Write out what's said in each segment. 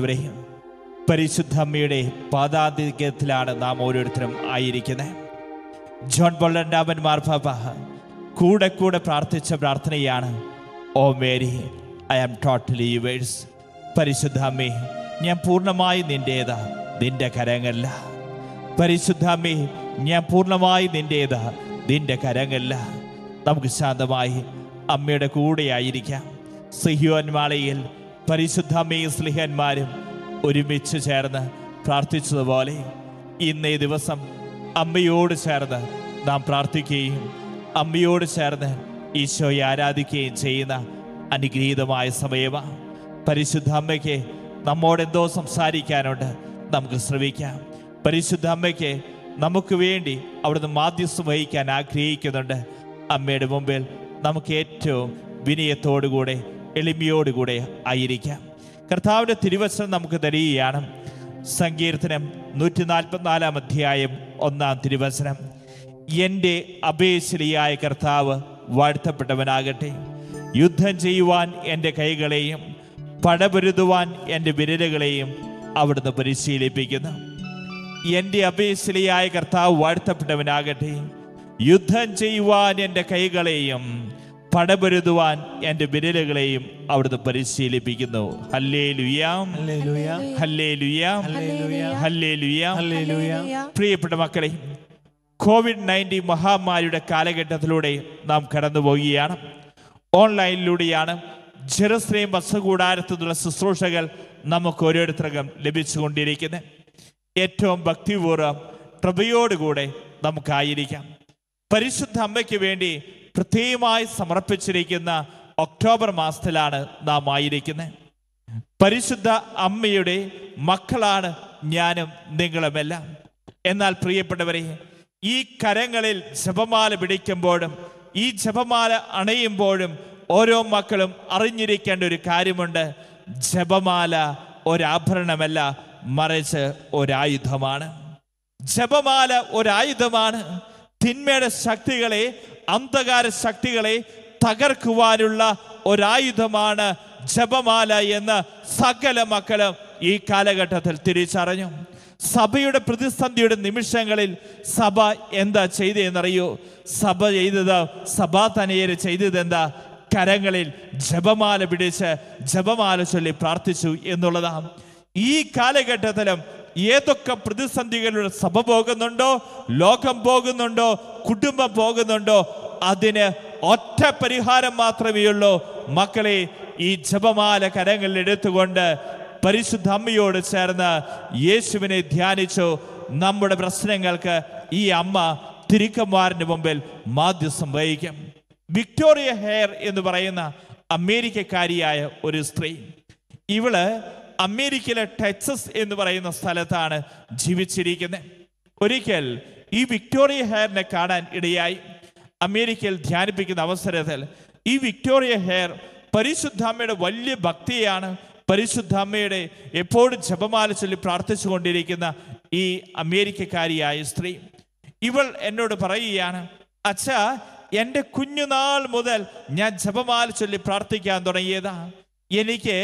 ഇവിടെ പരിശുദ്ധ അമ്മയുടെ പാദാതിഥ്യത്തിലാണ് നാം ഓരോരുത്തരും ആയിരിക്കുന്നത് ജോൺ ബൊള്ളണ്ടാമൻ മാർഫാബ കൂടെ കൂടെ പ്രാർത്ഥിച്ച പ്രാർത്ഥനയാണ് O Mary I am totally yours പരിശുദ്ധ അമ്മേ ഞാൻ പൂർണ്ണമായി നിൻ്റേതാ നിൻ്റെ കരങ്ങല്ല പരിശുദ്ധ അമ്മേ ഞാൻ പൂർണ്ണമായി നിൻ്റേതാ നിൻ്റെ കരങ്ങല്ല നമുക്ക് ശാന്തമായി അമ്മയുടെ കൂടെ സഹ്യോന്മാളയിൽ പരിശുദ്ധമേ സ്ലിഹന്മാരും ഒരുമിച്ച് ചേർന്ന് പ്രാർത്ഥിച്ചതുപോലെ ഇന്നേ ദിവസം അമ്മയോട് ചേർന്ന് നാം പ്രാർത്ഥിക്കുകയും അമ്മയോട് ചേർന്ന് ഈശോയെ ആരാധിക്കുകയും ചെയ്യുന്ന അനുഗ്രഹീതമായ സമയമാണ് പരിശുദ്ധ അമ്മയ്ക്ക് നമ്മോടെന്തോ സംസാരിക്കാനുണ്ട് നമുക്ക് ശ്രമിക്കാം പരിശുദ്ധ അമ്മയ്ക്ക് നമുക്ക് വേണ്ടി അവിടുന്ന് മാധ്യസ്ഥം വഹിക്കാൻ ആഗ്രഹിക്കുന്നുണ്ട് അമ്മയുടെ മുമ്പിൽ നമുക്ക് ഏറ്റവും വിനയത്തോടുകൂടെ എളിമയോടുകൂടെ ആയിരിക്കാം കർത്താവിൻ്റെ തിരുവചനം നമുക്ക് തരികയാണ് സങ്കീർത്തനം നൂറ്റി നാൽപ്പത്തിനാലാം അധ്യായം ഒന്നാം തിരുവചനം എൻ്റെ അപേശലിയായ കർത്താവ് വാഴ്ത്തപ്പെട്ടവനാകട്ടെ യുദ്ധം ചെയ്യുവാൻ എൻ്റെ കൈകളെയും പടപൊരുതുവാൻ എൻ്റെ വിരലുകളെയും അവിടുന്ന് പരിശീലിപ്പിക്കുന്നു എൻ്റെ അപേശലിയായ കർത്താവ് വാഴ്ത്തപ്പെട്ടവനാകട്ടെ യുദ്ധം ചെയ്യുവാൻ എൻ്റെ കൈകളെയും പടപൊരുതുവാൻ എൻ്റെ വിരലുകളെയും അവിടുന്ന് പരിശീലിപ്പിക്കുന്നു പ്രിയപ്പെട്ട മക്കളെ കോവിഡ് നയൻറ്റീൻ മഹാമാരിയുടെ കാലഘട്ടത്തിലൂടെ നാം കടന്നു പോവുകയാണ് ഓൺലൈനിലൂടെയാണ് ജെറുസലേം വസകൂടാരത്തുനിന്നുള്ള ശുശ്രൂഷകൾ നമുക്ക് ഓരോരുത്തർക്കും ലഭിച്ചുകൊണ്ടിരിക്കുന്നത് ഏറ്റവും ഭക്തിപൂർവ്വം കൃപയോടുകൂടെ നമുക്കായിരിക്കാം പരിശുദ്ധ അമ്മയ്ക്ക് വേണ്ടി കൃത്യമായി സമർപ്പിച്ചിരിക്കുന്ന ഒക്ടോബർ മാസത്തിലാണ് നാം ആയിരിക്കുന്നത് പരിശുദ്ധ അമ്മയുടെ മക്കളാണ് ഞാനും നിങ്ങളുമെല്ലാം എന്നാൽ പ്രിയപ്പെട്ടവരെ ഈ കരങ്ങളിൽ ജപമാല പിടിക്കുമ്പോഴും ഈ ജപമാല അണയുമ്പോഴും ഓരോ മക്കളും അറിഞ്ഞിരിക്കേണ്ട ഒരു കാര്യമുണ്ട് ജപമാല ഒരാഭരണമല്ല മറിച്ച് ഒരായുധമാണ് ജപമാല ഒരായുധമാണ് തിന്മയുടെ ശക്തികളെ അന്ധകാര ശക്തികളെ തകർക്കുവാനുള്ള ഒരായുധമാണ് ജപമാല എന്ന് സകല മക്കളും ഈ കാലഘട്ടത്തിൽ തിരിച്ചറിഞ്ഞു സഭയുടെ പ്രതിസന്ധിയുടെ നിമിഷങ്ങളിൽ സഭ എന്താ ചെയ്തെന്നറിയോ സഭ ചെയ്തത് സഭാ ചെയ്തത് ചെയ്തതെന്താ കരങ്ങളിൽ ജപമാല പിടിച്ച് ജപമാല ചൊല്ലി പ്രാർത്ഥിച്ചു എന്നുള്ളതാണ് ഈ കാലഘട്ടത്തിലും ഏതൊക്കെ പ്രതിസന്ധികളുടെ സഭ പോകുന്നുണ്ടോ ലോകം പോകുന്നുണ്ടോ കുടുംബം പോകുന്നുണ്ടോ അതിന് ഒറ്റ പരിഹാരം മാത്രമേ ഉള്ളൂ മക്കളെ ഈ ജപമാല കരങ്ങളിൽ എടുത്തുകൊണ്ട് പരിശുദ്ധ അമ്മയോട് ചേർന്ന് യേശുവിനെ ധ്യാനിച്ചു നമ്മുടെ പ്രശ്നങ്ങൾക്ക് ഈ അമ്മ തിരുക്കന്മാരിന് മുമ്പിൽ മാധ്യസ്ഥം വഹിക്കും വിക്ടോറിയ ഹെയർ എന്ന് പറയുന്ന അമേരിക്കക്കാരിയായ ഒരു സ്ത്രീ ഇവള് അമേരിക്കയിലെ ടെക്സസ് എന്ന് പറയുന്ന സ്ഥലത്താണ് ജീവിച്ചിരിക്കുന്നത് ഒരിക്കൽ ഈ വിക്ടോറിയ ഹെയറിനെ കാണാൻ ഇടയായി അമേരിക്കയിൽ ധ്യാനിപ്പിക്കുന്ന അവസരത്തിൽ ഈ വിക്ടോറിയ ഹെയർ പരിശുദ്ധാമ്മയുടെ വലിയ ഭക്തിയാണ് പരിശുദ്ധാമ്മയുടെ എപ്പോഴും ജപമാല ചൊല്ലി പ്രാർത്ഥിച്ചു കൊണ്ടിരിക്കുന്ന ഈ അമേരിക്കക്കാരിയായ സ്ത്രീ ഇവൾ എന്നോട് പറയുകയാണ് അച്ഛ എൻ്റെ കുഞ്ഞുനാൾ മുതൽ ഞാൻ ജപമാല ചൊല്ലി പ്രാർത്ഥിക്കാൻ തുടങ്ങിയതാ എനിക്ക്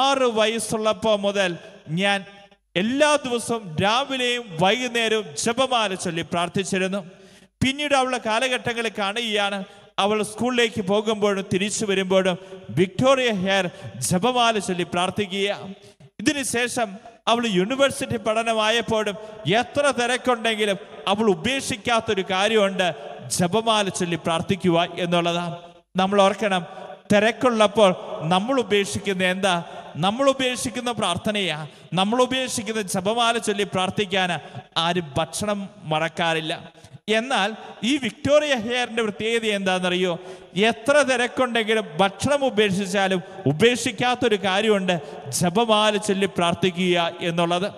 ആറ് വയസ്സുള്ളപ്പോൾ മുതൽ ഞാൻ എല്ലാ ദിവസവും രാവിലെയും വൈകുന്നേരവും ജപമാല ചൊല്ലി പ്രാർത്ഥിച്ചിരുന്നു പിന്നീട് അവളുടെ കാലഘട്ടങ്ങളിൽ കാണുകയാണ് അവൾ സ്കൂളിലേക്ക് പോകുമ്പോഴും തിരിച്ചു വരുമ്പോഴും വിക്ടോറിയ ഹെയർ ജപമാല ചൊല്ലി പ്രാർത്ഥിക്കുക ഇതിനുശേഷം അവൾ യൂണിവേഴ്സിറ്റി പഠനമായപ്പോഴും എത്ര തിരക്കുണ്ടെങ്കിലും അവൾ ഉപേക്ഷിക്കാത്തൊരു കാര്യമുണ്ട് ജപമാല ചൊല്ലി പ്രാർത്ഥിക്കുക എന്നുള്ളതാണ് നമ്മൾ ഓർക്കണം തിരക്കുള്ളപ്പോൾ നമ്മൾ ഉപേക്ഷിക്കുന്ന എന്താ നമ്മൾ ഉപേക്ഷിക്കുന്ന പ്രാർത്ഥനയാ നമ്മൾ ഉപേക്ഷിക്കുന്ന ജപമാല ചൊല്ലി പ്രാർത്ഥിക്കാൻ ആരും ഭക്ഷണം മറക്കാറില്ല എന്നാൽ ഈ വിക്ടോറിയ ഹെയറിന്റെ പ്രത്യേകത എന്താണെന്നറിയോ എത്ര തിരക്കുണ്ടെങ്കിലും ഭക്ഷണം ഉപേക്ഷിച്ചാലും ഉപേക്ഷിക്കാത്തൊരു കാര്യമുണ്ട് ജപമാല ചൊല്ലി പ്രാർത്ഥിക്കുക എന്നുള്ളത്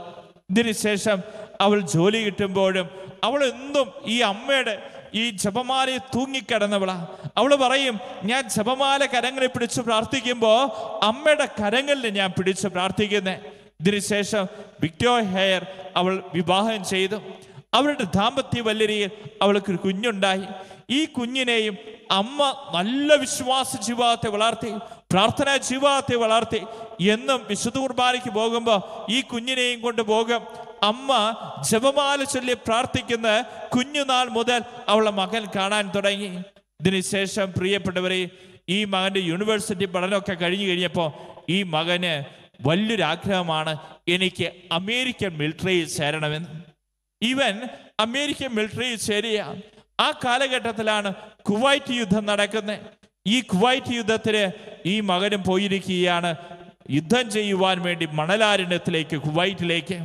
ഇതിനുശേഷം അവൾ ജോലി കിട്ടുമ്പോഴും അവൾ എന്തും ഈ അമ്മയുടെ ഈ ജപമാലയിൽ തൂങ്ങിക്കിടന്നവള അവള് പറയും ഞാൻ ജപമാല കരങ്ങളെ പിടിച്ച് പ്രാർത്ഥിക്കുമ്പോൾ അമ്മയുടെ കരങ്ങളിൽ ഞാൻ പിടിച്ച് പ്രാർത്ഥിക്കുന്നേ ഇതിനുശേഷം വിക്ടോ ഹെയർ അവൾ വിവാഹം ചെയ്തു അവരുടെ ദാമ്പത്യ വല്ലരിയിൽ അവൾക്കൊരു കുഞ്ഞുണ്ടായി ഈ കുഞ്ഞിനെയും അമ്മ നല്ല വിശ്വാസ ജീവിതത്തെ വളർത്തി പ്രാർത്ഥനാ ജീവിതത്തെ വളർത്തി എന്നും വിശുദ്ധ കുർബാനയ്ക്ക് പോകുമ്പോൾ ഈ കുഞ്ഞിനെയും കൊണ്ട് പോകും അമ്മ ജപമാല ചൊല്ലി പ്രാർത്ഥിക്കുന്ന കുഞ്ഞുനാൾ മുതൽ അവളെ മകൻ കാണാൻ തുടങ്ങി ഇതിനുശേഷം പ്രിയപ്പെട്ടവരെ ഈ മകന്റെ യൂണിവേഴ്സിറ്റി പഠനമൊക്കെ കഴിഞ്ഞു കഴിഞ്ഞപ്പോൾ ഈ മകന് വലിയൊരാഗ്രഹമാണ് എനിക്ക് അമേരിക്കൻ മിലിറ്ററിയിൽ ചേരണമെന്ന് ഇവൻ അമേരിക്കൻ മിലിറ്ററിയിൽ ചേരുക ആ കാലഘട്ടത്തിലാണ് കുവൈറ്റ് യുദ്ധം നടക്കുന്നത് ഈ കുവൈറ്റ് യുദ്ധത്തിന് ഈ മകനും പോയിരിക്കുകയാണ് യുദ്ധം ചെയ്യുവാൻ വേണ്ടി മണലാരണ്യത്തിലേക്ക് കുവൈറ്റിലേക്ക്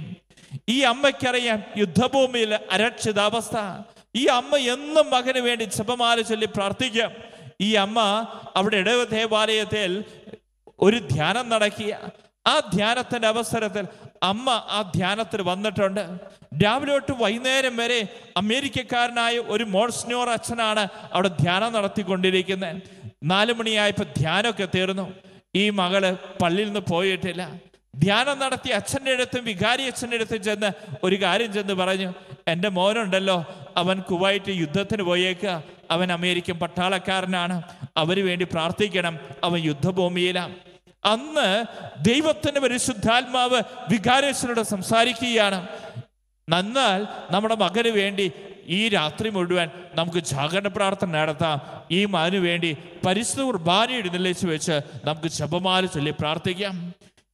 ഈ അമ്മയ്ക്കറിയാം യുദ്ധഭൂമിയിൽ അരക്ഷിതാവസ്ഥ ഈ അമ്മ എന്നും മകന് വേണ്ടി ജപമാല ചൊല്ലി പ്രാർത്ഥിക്കാം ഈ അമ്മ അവിടെ ഇടവ ദേവാലയത്തിൽ ഒരു ധ്യാനം നടക്കിയ ആ ധ്യാനത്തിന്റെ അവസരത്തിൽ അമ്മ ആ ധ്യാനത്തിൽ വന്നിട്ടുണ്ട് രാവിലെ തൊട്ട് വൈകുന്നേരം വരെ അമേരിക്കക്കാരനായ ഒരു മോൾസ്നോർ അച്ഛനാണ് അവിടെ ധ്യാനം നടത്തിക്കൊണ്ടിരിക്കുന്നത് നാല് മണിയായപ്പോൾ ധ്യാനമൊക്കെ തീർന്നു ഈ മകള് പള്ളിയിൽ നിന്ന് പോയിട്ടില്ല ധ്യാനം നടത്തി അച്ഛൻ്റെ അടുത്തും വികാരി അച്ഛൻ്റെ അടുത്തും ചെന്ന് ഒരു കാര്യം ചെന്ന് പറഞ്ഞു എൻ്റെ മോനുണ്ടല്ലോ അവൻ കുവൈറ്റ് യുദ്ധത്തിന് പോയേക്കുക അവൻ അമേരിക്കൻ പട്ടാളക്കാരനാണ് അവന് വേണ്ടി പ്രാർത്ഥിക്കണം അവൻ യുദ്ധഭൂമിയിലാണ് അന്ന് ദൈവത്തിൻ്റെ പരിശുദ്ധാത്മാവ് വികാരേശ്വനോട് സംസാരിക്കുകയാണ് നന്നാൽ നമ്മുടെ മകന് വേണ്ടി ഈ രാത്രി മുഴുവൻ നമുക്ക് ജാഗരണ പ്രാർത്ഥന നടത്താം ഈ മകനു വേണ്ടി പരിശുദ്ധ കുർബാന എഴുന്നള്ളിച്ച് വെച്ച് നമുക്ക് ജപമാല ചൊല്ലി പ്രാർത്ഥിക്കാം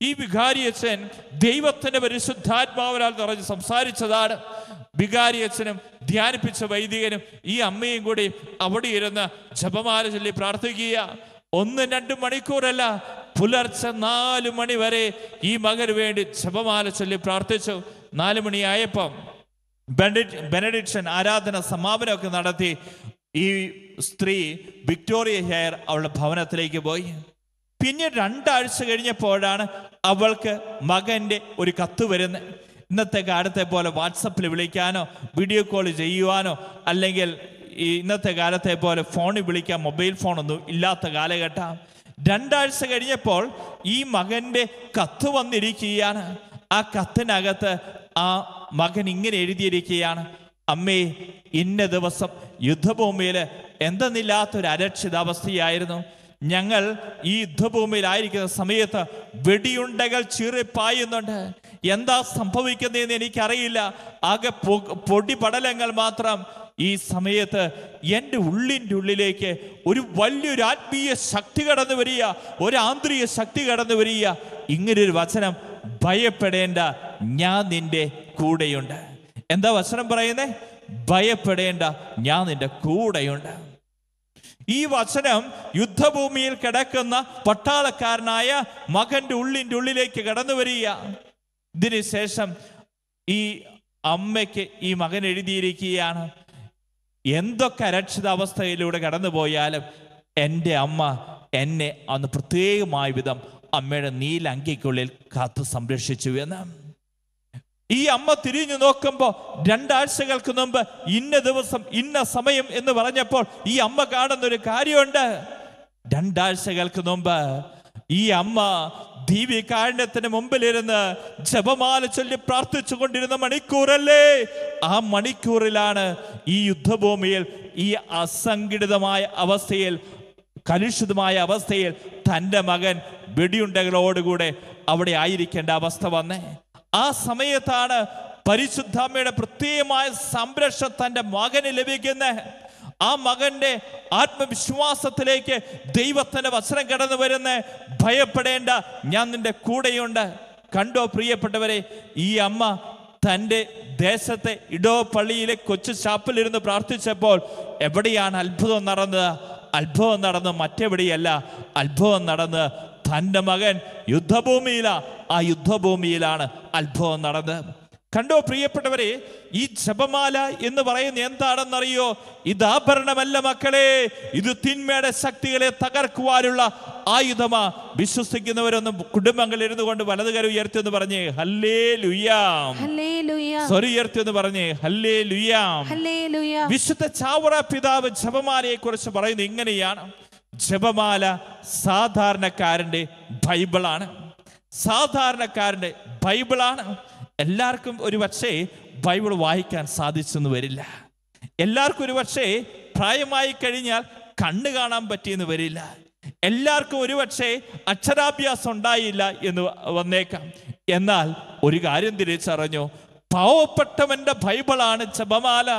ഈ വികാരിയച്ഛൻ ദൈവത്തിന്റെ പരിശുദ്ധാത്മാവരാൽ നിറഞ്ഞ് സംസാരിച്ചതാണ് വികാരിയച്ഛനും ധ്യാനിപ്പിച്ച വൈദികനും ഈ അമ്മയും കൂടി അവിടെ ഇരുന്ന് ജപമാല ചൊല്ലി പ്രാർത്ഥിക്കുക ഒന്ന് രണ്ട് മണിക്കൂറല്ല പുലർച്ചെ നാല് മണി വരെ ഈ മകന് വേണ്ടി ജപമാല ചൊല്ലി പ്രാർത്ഥിച്ചു നാല് മണിയായപ്പം ബെനഡിക്ഷൻ ആരാധന സമാപനമൊക്കെ നടത്തി ഈ സ്ത്രീ വിക്ടോറിയ ഹെയർ അവളുടെ ഭവനത്തിലേക്ക് പോയി പിന്നെ രണ്ടാഴ്ച കഴിഞ്ഞപ്പോഴാണ് അവൾക്ക് മകൻ്റെ ഒരു കത്ത് വരുന്നത് ഇന്നത്തെ കാലത്തെ പോലെ വാട്സപ്പിൽ വിളിക്കാനോ വീഡിയോ കോൾ ചെയ്യുവാനോ അല്ലെങ്കിൽ ഈ ഇന്നത്തെ കാലത്തെ പോലെ ഫോണിൽ വിളിക്കാൻ മൊബൈൽ ഫോണൊന്നും ഇല്ലാത്ത കാലഘട്ടം രണ്ടാഴ്ച കഴിഞ്ഞപ്പോൾ ഈ മകൻ്റെ കത്ത് വന്നിരിക്കുകയാണ് ആ കത്തിനകത്ത് ആ മകൻ ഇങ്ങനെ എഴുതിയിരിക്കുകയാണ് അമ്മേ ഇന്ന ദിവസം യുദ്ധഭൂമിയിൽ എന്തെന്നില്ലാത്തൊരു അരക്ഷിതാവസ്ഥയായിരുന്നു ഞങ്ങൾ ഈ യുദ്ധഭൂമിയിലായിരിക്കുന്ന സമയത്ത് വെടിയുണ്ടകൾ ചീറിപ്പായുന്നുണ്ട് എന്താ സംഭവിക്കുന്നതെന്ന് എനിക്കറിയില്ല ആകെ പൊടിപടലങ്ങൾ മാത്രം ഈ സമയത്ത് എൻ്റെ ഉള്ളിൻ്റെ ഉള്ളിലേക്ക് ഒരു വലിയൊരു ആത്മീയ ശക്തി കടന്നു വരിക ഒരു ആന്തരിക ശക്തി കടന്നു വരിക ഇങ്ങനൊരു വചനം ഭയപ്പെടേണ്ട ഞാൻ നിൻ്റെ കൂടെയുണ്ട് എന്താ വചനം പറയുന്നത് ഭയപ്പെടേണ്ട ഞാൻ നിൻ്റെ കൂടെയുണ്ട് ഈ വചനം യുദ്ധഭൂമിയിൽ കിടക്കുന്ന പട്ടാളക്കാരനായ മകന്റെ ഉള്ളിൻ്റെ ഉള്ളിലേക്ക് കടന്നു വരിക ശേഷം ഈ അമ്മയ്ക്ക് ഈ മകൻ എഴുതിയിരിക്കുകയാണ് എന്തൊക്കെ അരക്ഷിതാവസ്ഥയിലൂടെ കടന്നുപോയാലും എൻ്റെ അമ്മ എന്നെ അന്ന് പ്രത്യേകമായ വിധം അമ്മയുടെ നീലങ്കിക്കുള്ളിൽ കാത്തു സംരക്ഷിച്ചു എന്ന് ഈ അമ്മ തിരിഞ്ഞു നോക്കുമ്പോൾ രണ്ടാഴ്ചകൾക്ക് മുമ്പ് ഇന്ന ദിവസം ഇന്ന സമയം എന്ന് പറഞ്ഞപ്പോൾ ഈ അമ്മ കാണുന്ന ഒരു കാര്യമുണ്ട് രണ്ടാഴ്ചകൾക്ക് മുമ്പ് ഈ അമ്മ കാരണത്തിന് മുമ്പിലിരുന്ന് ജപമാല ചൊല്ലി പ്രാർത്ഥിച്ചു കൊണ്ടിരുന്ന മണിക്കൂറല്ലേ ആ മണിക്കൂറിലാണ് ഈ യുദ്ധഭൂമിയിൽ ഈ അസംഘടിതമായ അവസ്ഥയിൽ കലുഷിതമായ അവസ്ഥയിൽ തൻ്റെ മകൻ വെടിയുണ്ടകളോടുകൂടെ അവിടെ ആയിരിക്കേണ്ട അവസ്ഥ വന്നേ ആ സമയത്താണ് പരിശുദ്ധാമ്മയുടെ പ്രത്യേകമായ സംരക്ഷണം തൻ്റെ മകന് ലഭിക്കുന്നത് ആ മകന്റെ ആത്മവിശ്വാസത്തിലേക്ക് ദൈവത്തിന്റെ വസ്ത്രം കടന്നു വരുന്ന ഭയപ്പെടേണ്ട ഞാൻ നിന്റെ കൂടെയുണ്ട് കണ്ടോ പ്രിയപ്പെട്ടവരെ ഈ അമ്മ തൻ്റെ ദേശത്തെ ഇടോ പള്ളിയിലെ കൊച്ചു ചാപ്പിലിരുന്ന് പ്രാർത്ഥിച്ചപ്പോൾ എവിടെയാണ് അത്ഭുതം നടന്നത് അത്ഭുതം നടന്ന് മറ്റെവിടെയല്ല അത്ഭുതം നടന്ന് തൻ്റെ മകൻ യുദ്ധഭൂമിയിലാ ആ യുദ്ധഭൂമിയിലാണ് അത്ഭുതം നടന്നത് കണ്ടോ പ്രിയപ്പെട്ടവരെ ഈ ജപമാല എന്ന് പറയുന്ന എന്താണെന്നറിയോ ഇത് ആഭരണമല്ല മക്കളെ ഇത് തിന്മയുടെ ശക്തികളെ തകർക്കുവാനുള്ള ആയുധമാ വിശ്വസിക്കുന്നവരൊന്നും ഇരുന്നു കൊണ്ട് വലത് കര ഉയർത്തി എന്ന് പറഞ്ഞേ ഹല്ലേ ലുയാം സ്വരി ഉയർത്തി എന്ന് പറഞ്ഞേ ഹല്ലേ ലുയാം വിശുദ്ധ ചാവറ പിതാവ് ജപമാലയെ കുറിച്ച് പറയുന്നത് ഇങ്ങനെയാണ് ജപമാല സാധാരണക്കാരൻ്റെ ബൈബിളാണ് സാധാരണക്കാരൻ്റെ ബൈബിളാണ് എല്ലാവർക്കും ഒരു പക്ഷേ ബൈബിൾ വായിക്കാൻ സാധിച്ചെന്ന് വരില്ല എല്ലാവർക്കും ഒരു പക്ഷേ പ്രായമായി കഴിഞ്ഞാൽ കണ്ണു കാണാൻ പറ്റിയെന്ന് വരില്ല എല്ലാവർക്കും പക്ഷേ അക്ഷരാഭ്യാസം ഉണ്ടായില്ല എന്ന് വന്നേക്കാം എന്നാൽ ഒരു കാര്യം തിരിച്ചറിഞ്ഞു പാവപ്പെട്ടവന്റെ ബൈബിളാണ് ജപമാല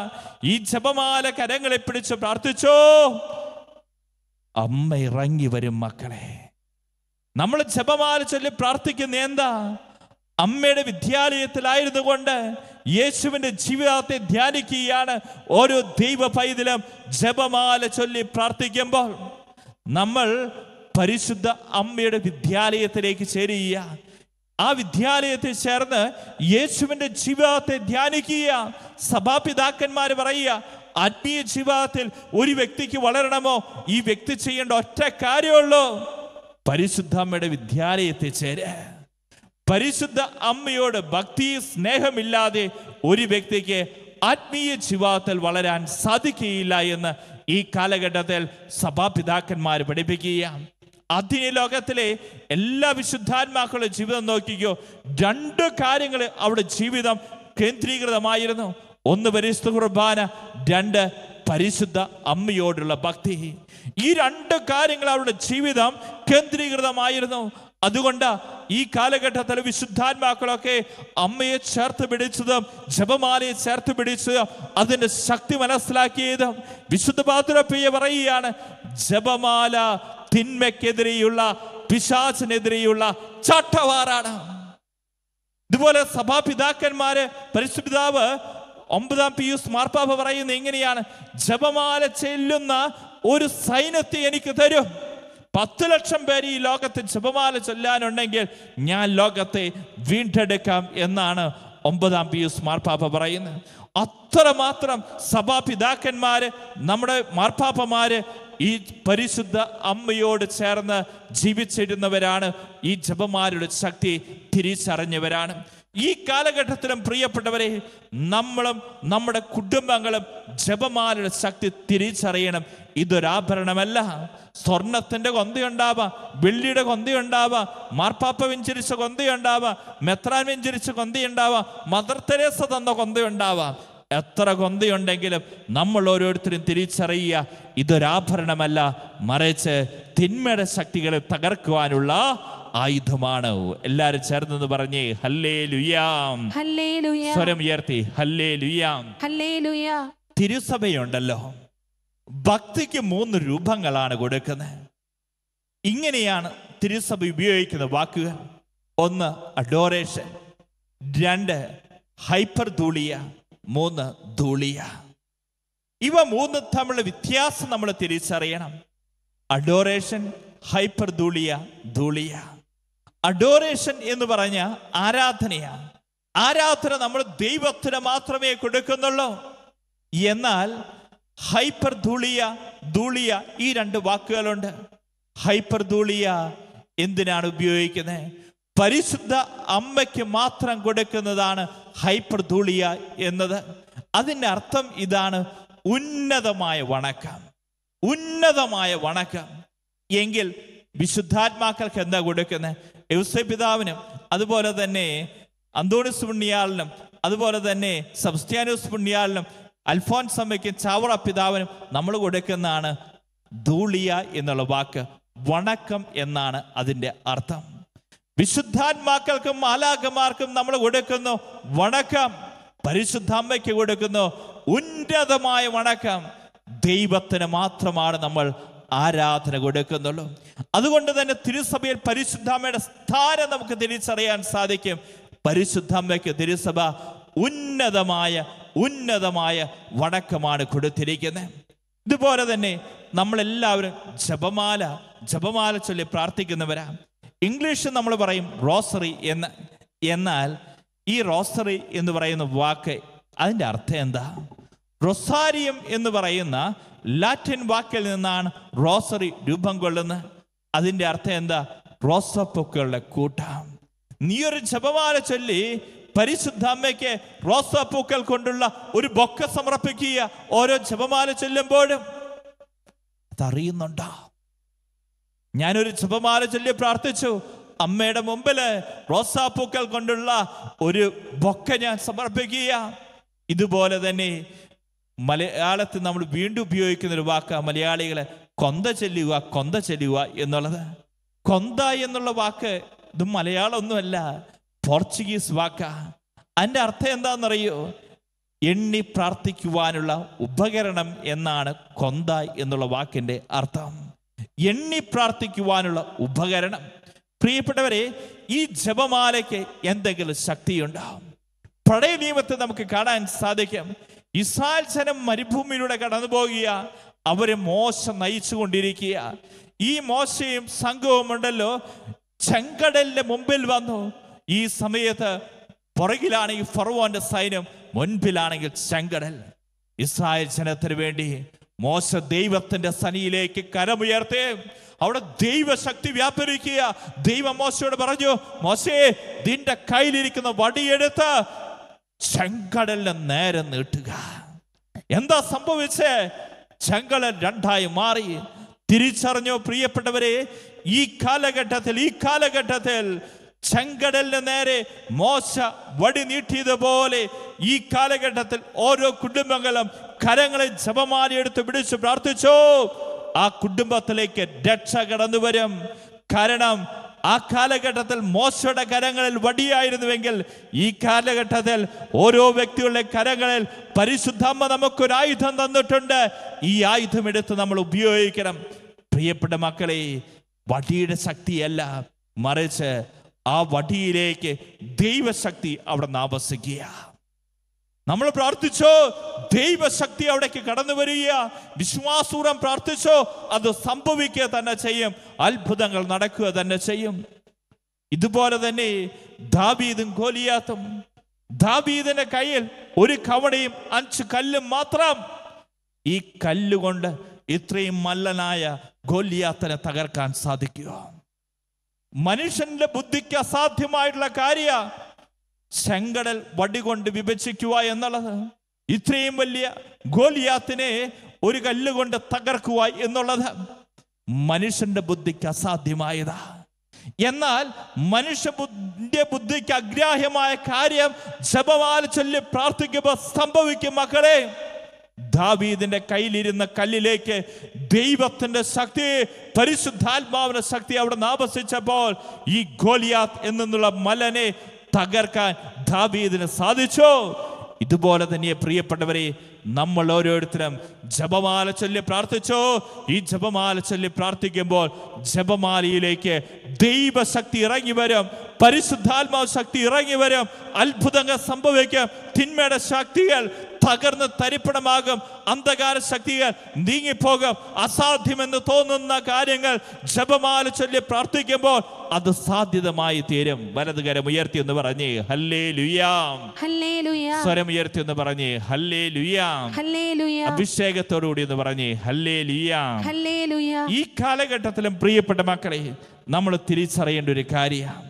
ഈ ജപമാല കരങ്ങളെ പിടിച്ച് പ്രാർത്ഥിച്ചോ അമ്മ ഇറങ്ങി വരും മക്കളെ നമ്മൾ ജപമാല ചൊല്ലി പ്രാർത്ഥിക്കുന്ന എന്താ അമ്മയുടെ വിദ്യാലയത്തിലായിരുന്നു കൊണ്ട് യേശുവിൻ്റെ ജീവിതത്തെ ധ്യാനിക്കുകയാണ് ഓരോ ദൈവ പൈതലും ജപമാല ചൊല്ലി പ്രാർത്ഥിക്കുമ്പോൾ നമ്മൾ പരിശുദ്ധ അമ്മയുടെ വിദ്യാലയത്തിലേക്ക് ചേരുക ആ വിദ്യാലയത്തിൽ ചേർന്ന് യേശുവിൻ്റെ ജീവിതത്തെ ധ്യാനിക്കുക സഭാപിതാക്കന്മാർ പറയുക ആത്മീയ ജീവിതത്തിൽ ഒരു വ്യക്തിക്ക് വളരണമോ ഈ വ്യക്തി ചെയ്യേണ്ട ഒറ്റ കാര്യമുള്ളൂ അമ്മയുടെ വിദ്യാലയത്തിൽ ചേര പരിശുദ്ധ അമ്മയോട് ഭക്തി സ്നേഹമില്ലാതെ ഒരു വ്യക്തിക്ക് ആത്മീയ ജീവിതത്തിൽ വളരാൻ സാധിക്കുകയില്ല എന്ന് ഈ കാലഘട്ടത്തിൽ സഭാപിതാക്കന്മാർ പഠിപ്പിക്കുകയാണ് അതിന് ലോകത്തിലെ എല്ലാ വിശുദ്ധാത്മാക്കളുടെ ജീവിതം നോക്കിക്കോ രണ്ട് കാര്യങ്ങൾ അവിടെ ജീവിതം കേന്ദ്രീകൃതമായിരുന്നു ഒന്ന് പരിശുദ്ധ കുർബാന രണ്ട് പരിശുദ്ധ അമ്മയോടുള്ള ഭക്തി ഈ രണ്ട് കാര്യങ്ങൾ അവരുടെ ജീവിതം കേന്ദ്രീകൃതമായിരുന്നു അതുകൊണ്ട് ഈ കാലഘട്ടത്തിൽ വിശുദ്ധാത്മാക്കളൊക്കെ അമ്മയെ ചേർത്ത് പിടിച്ചതും ജപമാലയെ ചേർത്ത് പിടിച്ചതും അതിൻ്റെ ശക്തി മനസ്സിലാക്കിയതും വിശുദ്ധ പാത്രപ്പിയെ പറയുകയാണ് ജപമാല തിന്മയ്ക്കെതിരെയുള്ള പിശാചിനെതിരെയുള്ള ചട്ടവാറാണ് ഇതുപോലെ സഭാപിതാക്കന്മാരെ പരിശുപിതാവ് ഒമ്പതാം പി യുസ് മാർപ്പാപ്പ പറയുന്ന എങ്ങനെയാണ് ജപമാല ചെല്ലുന്ന ഒരു സൈന്യത്തെ എനിക്ക് തരും പത്ത് ലക്ഷം പേര് ഈ ലോകത്ത് ജപമാല ചൊല്ലാനുണ്ടെങ്കിൽ ഞാൻ ലോകത്തെ വീണ്ടെടുക്കാം എന്നാണ് ഒമ്പതാം പി യുസ് മാർപ്പാപ്പ പറയുന്നത് അത്രമാത്രം സഭാപിതാക്കന്മാര് നമ്മുടെ മാർപ്പാപ്പമാര് ഈ പരിശുദ്ധ അമ്മയോട് ചേർന്ന് ജീവിച്ചിരുന്നവരാണ് ഈ ജപമാരുടെ ശക്തി തിരിച്ചറിഞ്ഞവരാണ് ഈ കാലഘട്ടത്തിലും പ്രിയപ്പെട്ടവരെ നമ്മളും നമ്മുടെ കുടുംബങ്ങളും ജപമാലയുടെ ശക്തി തിരിച്ചറിയണം ഇതൊരാഭരണമല്ല സ്വർണത്തിന്റെ കൊന്തയുണ്ടാവാം വെള്ളിയുടെ കൊന്തയുണ്ടാവാം മാർപ്പാപ്പ വെഞ്ചരിച്ച കൊന്തയുണ്ടാവാം മെത്രാൻ വെഞ്ചരിച്ച കൊന്തയുണ്ടാവാം മദർ തെരേസ തന്ന കൊന്തയുണ്ടാവാം എത്ര കൊന്തയുണ്ടെങ്കിലും നമ്മൾ ഓരോരുത്തരും തിരിച്ചറിയുക ഇതൊരാഭരണമല്ല മറിച്ച് തിന്മയുടെ ശക്തികളെ തകർക്കുവാനുള്ള ആയുധമാണ് എല്ലാരും ചേർന്നെന്ന് പറഞ്ഞേ ഹല്ലേ ലുയാം സ്വരം ഉയർത്തി ഹല്ലേ ലുയാം തിരുസഭയുണ്ടല്ലോ ഭക്തിക്ക് മൂന്ന് രൂപങ്ങളാണ് കൊടുക്കുന്നത് ഇങ്ങനെയാണ് തിരുസഭ ഉപയോഗിക്കുന്ന വാക്കുകൾ ഒന്ന് അഡോറേഷൻ രണ്ട് ഹൈപ്പർ ധൂളിയ മൂന്ന് ധൂളിയ ഇവ മൂന്ന് തമ്മിലുള്ള വ്യത്യാസം നമ്മൾ തിരിച്ചറിയണം adoration hyperdulia dulia adoration എന്ന് പറഞ്ഞ ആരാധനയാണ് ആരാധന നമ്മൾ ദൈവത്തിന് മാത്രമേ കൊടുക്കുന്നുള്ളൂ എന്നാൽ ഹൈപ്പർ ധൂളിയ ധൂളിയ ഈ രണ്ട് വാക്കുകളുണ്ട് ഹൈപ്പർ ധൂളിയ എന്തിനാണ് ഉപയോഗിക്കുന്നത് പരിശുദ്ധ അമ്മയ്ക്ക് മാത്രം കൊടുക്കുന്നതാണ് ഹൈപ്പർ ധൂളിയ എന്നത് അതിൻ്റെ അർത്ഥം ഇതാണ് ഉന്നതമായ വണക്കം ഉന്നതമായ വണക്കം എങ്കിൽ വിശുദ്ധാത്മാക്കൾക്ക് എന്താ കൊടുക്കുന്നത് യൗസെ പിതാവിനും അതുപോലെ തന്നെ അന്തോണിസ് പുണ്യാളിനും അതുപോലെ തന്നെ സബ്സ്ത്യാനോസ് പുണ്യാളിനും അൽഫോൻസ് അമ്മയ്ക്കും ചാവറ പിതാവിനും നമ്മൾ കൊടുക്കുന്നതാണ് ധൂളിയ എന്നുള്ള വാക്ക് വണക്കം എന്നാണ് അതിൻ്റെ അർത്ഥം വിശുദ്ധാത്മാക്കൾക്കും മാലാഖമാർക്കും നമ്മൾ കൊടുക്കുന്നു വണക്കം പരിശുദ്ധാമ്മയ്ക്ക് കൊടുക്കുന്നു ഉന്നതമായ വണക്കം ദൈവത്തിന് മാത്രമാണ് നമ്മൾ ആരാധന കൊടുക്കുന്നുള്ളൂ അതുകൊണ്ട് തന്നെ തിരുസഭയിൽ പരിശുദ്ധാമയുടെ സ്ഥാനം നമുക്ക് തിരിച്ചറിയാൻ സാധിക്കും പരിശുദ്ധാമയ്ക്ക് തിരുസഭ ഉന്നതമായ ഉന്നതമായ വടക്കമാണ് കൊടുത്തിരിക്കുന്നത് ഇതുപോലെ തന്നെ നമ്മളെല്ലാവരും ജപമാല ജപമാല ചൊല്ലി പ്രാർത്ഥിക്കുന്നവരാ ഇംഗ്ലീഷിൽ നമ്മൾ പറയും റോസറി എന്ന് എന്നാൽ ഈ റോസറി എന്ന് പറയുന്ന വാക്ക് അതിൻ്റെ അർത്ഥം എന്താ റൊസാരിയം എന്ന് പറയുന്ന ലാറ്റിൻ വാക്കിൽ നിന്നാണ് റോസറി രൂപം കൊള്ളുന്നത് അതിൻ്റെ അർത്ഥം എന്താ റോസപ്പൂക്കളുടെ കൂട്ടം നീ ഒരു ജപമാല ചൊല്ലി പരിശുദ്ധ അമ്മയ്ക്ക് റോസാപ്പൂക്കൾ കൊണ്ടുള്ള ഒരു ബൊക്ക സമർപ്പിക്കുക ഓരോ ജപമാല ചൊല്ലുമ്പോഴും അതറിയുന്നുണ്ടോ ഞാനൊരു ജപമാല ചൊല്ലി പ്രാർത്ഥിച്ചു അമ്മയുടെ മുമ്പിൽ റോസാപ്പൂക്കൾ കൊണ്ടുള്ള ഒരു ബൊക്ക ഞാൻ സമർപ്പിക്കുക ഇതുപോലെ തന്നെ മലയാളത്തിൽ നമ്മൾ വീണ്ടും ഉപയോഗിക്കുന്ന ഒരു വാക്ക് മലയാളികളെ കൊന്ത ചെല്ലുക കൊന്ത ചെല്ലുക എന്നുള്ളത് കൊന്ത എന്നുള്ള വാക്ക് ഇത് ഒന്നുമല്ല പോർച്ചുഗീസ് വാക്ക അതിൻ്റെ അർത്ഥം എന്താണെന്നറിയോ എണ്ണി പ്രാർത്ഥിക്കുവാനുള്ള ഉപകരണം എന്നാണ് കൊന്ത എന്നുള്ള വാക്കിൻ്റെ അർത്ഥം എണ്ണി പ്രാർത്ഥിക്കുവാനുള്ള ഉപകരണം പ്രിയപ്പെട്ടവരെ ഈ ജപമാലയ്ക്ക് എന്തെങ്കിലും ശക്തിയുണ്ടാവും പഴയ നിയമത്തെ നമുക്ക് കാണാൻ സാധിക്കും ഇസ്രായേൽ ജനം മരുഭൂമിയിലൂടെ കടന്നു പോകുക അവരെ മോശ നയിച്ചു കൊണ്ടിരിക്കുക ഈ മോശയും സംഘവും ഉണ്ടല്ലോ ചെങ്കടലിന്റെ മുമ്പിൽ വന്നു ഈ സമയത്ത് പുറകിലാണെങ്കിൽ ഫറവോന്റെ സൈന്യം മുൻപിലാണെങ്കിൽ ചെങ്കടൽ ഇസ്രായേൽ ജനത്തിന് വേണ്ടി മോശ ദൈവത്തിന്റെ സനിയിലേക്ക് കരമുയർത്തി അവിടെ ദൈവശക്തി വ്യാപരിക്കുക ദൈവം മോശയോട് പറഞ്ഞു മോശയെ നിന്റെ കയ്യിലിരിക്കുന്ന വടിയെടുത്ത് ചെങ്കടലിനെ നേരെ നീട്ടുക എന്താ സംഭവിച്ചേ ചെങ്കടൽ രണ്ടായി മാറി തിരിച്ചറിഞ്ഞോ പ്രിയപ്പെട്ടവരെ ഈ കാലഘട്ടത്തിൽ ഈ കാലഘട്ടത്തിൽ ചെങ്കടലിന് നേരെ മോശ വടി നീട്ടിയതുപോലെ ഈ കാലഘട്ടത്തിൽ ഓരോ കുടുംബങ്ങളും കരങ്ങളെ ജപമാലി എടുത്ത് പിടിച്ച് പ്രാർത്ഥിച്ചോ ആ കുടുംബത്തിലേക്ക് രക്ഷ കടന്നു വരും കാരണം ആ കാലഘട്ടത്തിൽ മോശയുടെ കരങ്ങളിൽ വടിയായിരുന്നുവെങ്കിൽ ഈ കാലഘട്ടത്തിൽ ഓരോ വ്യക്തികളുടെ കരങ്ങളിൽ പരിശുദ്ധമ്മ ആയുധം തന്നിട്ടുണ്ട് ഈ ആയുധം എടുത്ത് നമ്മൾ ഉപയോഗിക്കണം പ്രിയപ്പെട്ട മക്കളെ വടിയുടെ ശക്തിയല്ല മറിച്ച് ആ വടിയിലേക്ക് ദൈവശക്തി അവിടെ നിന്ന് നമ്മൾ പ്രാർത്ഥിച്ചോ ദൈവശക്തി അവിടേക്ക് കടന്നു വരിക വിശ്വാസൂരം പ്രാർത്ഥിച്ചോ അത് സംഭവിക്കുക തന്നെ ചെയ്യും അത്ഭുതങ്ങൾ നടക്കുക തന്നെ ചെയ്യും ഇതുപോലെ തന്നെ ദാബീദും കോലിയാത്തും ദാബീദിന്റെ കയ്യിൽ ഒരു കവണയും അഞ്ച് കല്ലും മാത്രം ഈ കല്ലുകൊണ്ട് ഇത്രയും മല്ലനായ ഗോലിയാത്തനെ തകർക്കാൻ സാധിക്കുക മനുഷ്യന്റെ ബുദ്ധിക്ക് അസാധ്യമായിട്ടുള്ള കാര്യ ചെങ്കടൽ വടികൊണ്ട് വിഭജിക്കുക എന്നുള്ളത് ഇത്രയും വലിയ ഗോലിയാത്തിനെ ഒരു കല്ലുകൊണ്ട് തകർക്കുക എന്നുള്ളത് മനുഷ്യന്റെ ബുദ്ധിക്ക് അസാധ്യമായതാ എന്നാൽ ബുദ്ധിന്റെ ബുദ്ധിക്ക് അഗ്രാഹ്യമായ കാര്യം ജപമാല ചൊല്ലി പ്രാർത്ഥിക്കുമ്പോൾ സംഭവിക്കും മക്കളെ ദാവീദിന്റെ കയ്യിലിരുന്ന കല്ലിലേക്ക് ദൈവത്തിന്റെ ശക്തി പരിശുദ്ധാത്മാവിന്റെ ശക്തി അവിടെ നാപസിച്ചപ്പോൾ ഈ ഗോലിയാത്ത് എന്നുള്ള മലനെ തകർക്കാൻ ദാവീദിന് സാധിച്ചു ഇതുപോലെ തന്നെ പ്രിയപ്പെട്ടവരെ നമ്മൾ ഓരോരുത്തരും ജപമാല ചൊല്ലി പ്രാർത്ഥിച്ചോ ഈ ജപമാല ചൊല്ലി പ്രാർത്ഥിക്കുമ്പോൾ ജപമാലയിലേക്ക് ദൈവശക്തി ഇറങ്ങി വരും പരിശുദ്ധാത്മാവ് ശക്തി ഇറങ്ങി വരും അത്ഭുതങ്ങൾ സംഭവിക്കും തിന്മയുടെ ശക്തികൾ തകർന്ന് തരിപ്പണമാകും അന്ധകാര ശക്തികൾ നീങ്ങിപ്പോകും അസാധ്യമെന്ന് തോന്നുന്ന കാര്യങ്ങൾ ജപമാല ചൊല്ലി പ്രാർത്ഥിക്കുമ്പോൾ അത് സാധ്യതമായി തീരും വലതുകരം ഉയർത്തി എന്ന് പറഞ്ഞ് ഹല്ലേ ലുയാം സ്വരം ഉയർത്തി എന്ന് പറഞ്ഞ് ഹല്ലേ ലുയാം അഭിഷേകത്തോടുകൂടി എന്ന് പറഞ്ഞ് ഹല്ലേ ലുയാം ഈ കാലഘട്ടത്തിലും പ്രിയപ്പെട്ട മക്കളെ നമ്മൾ തിരിച്ചറിയേണ്ട ഒരു കാര്യമാണ്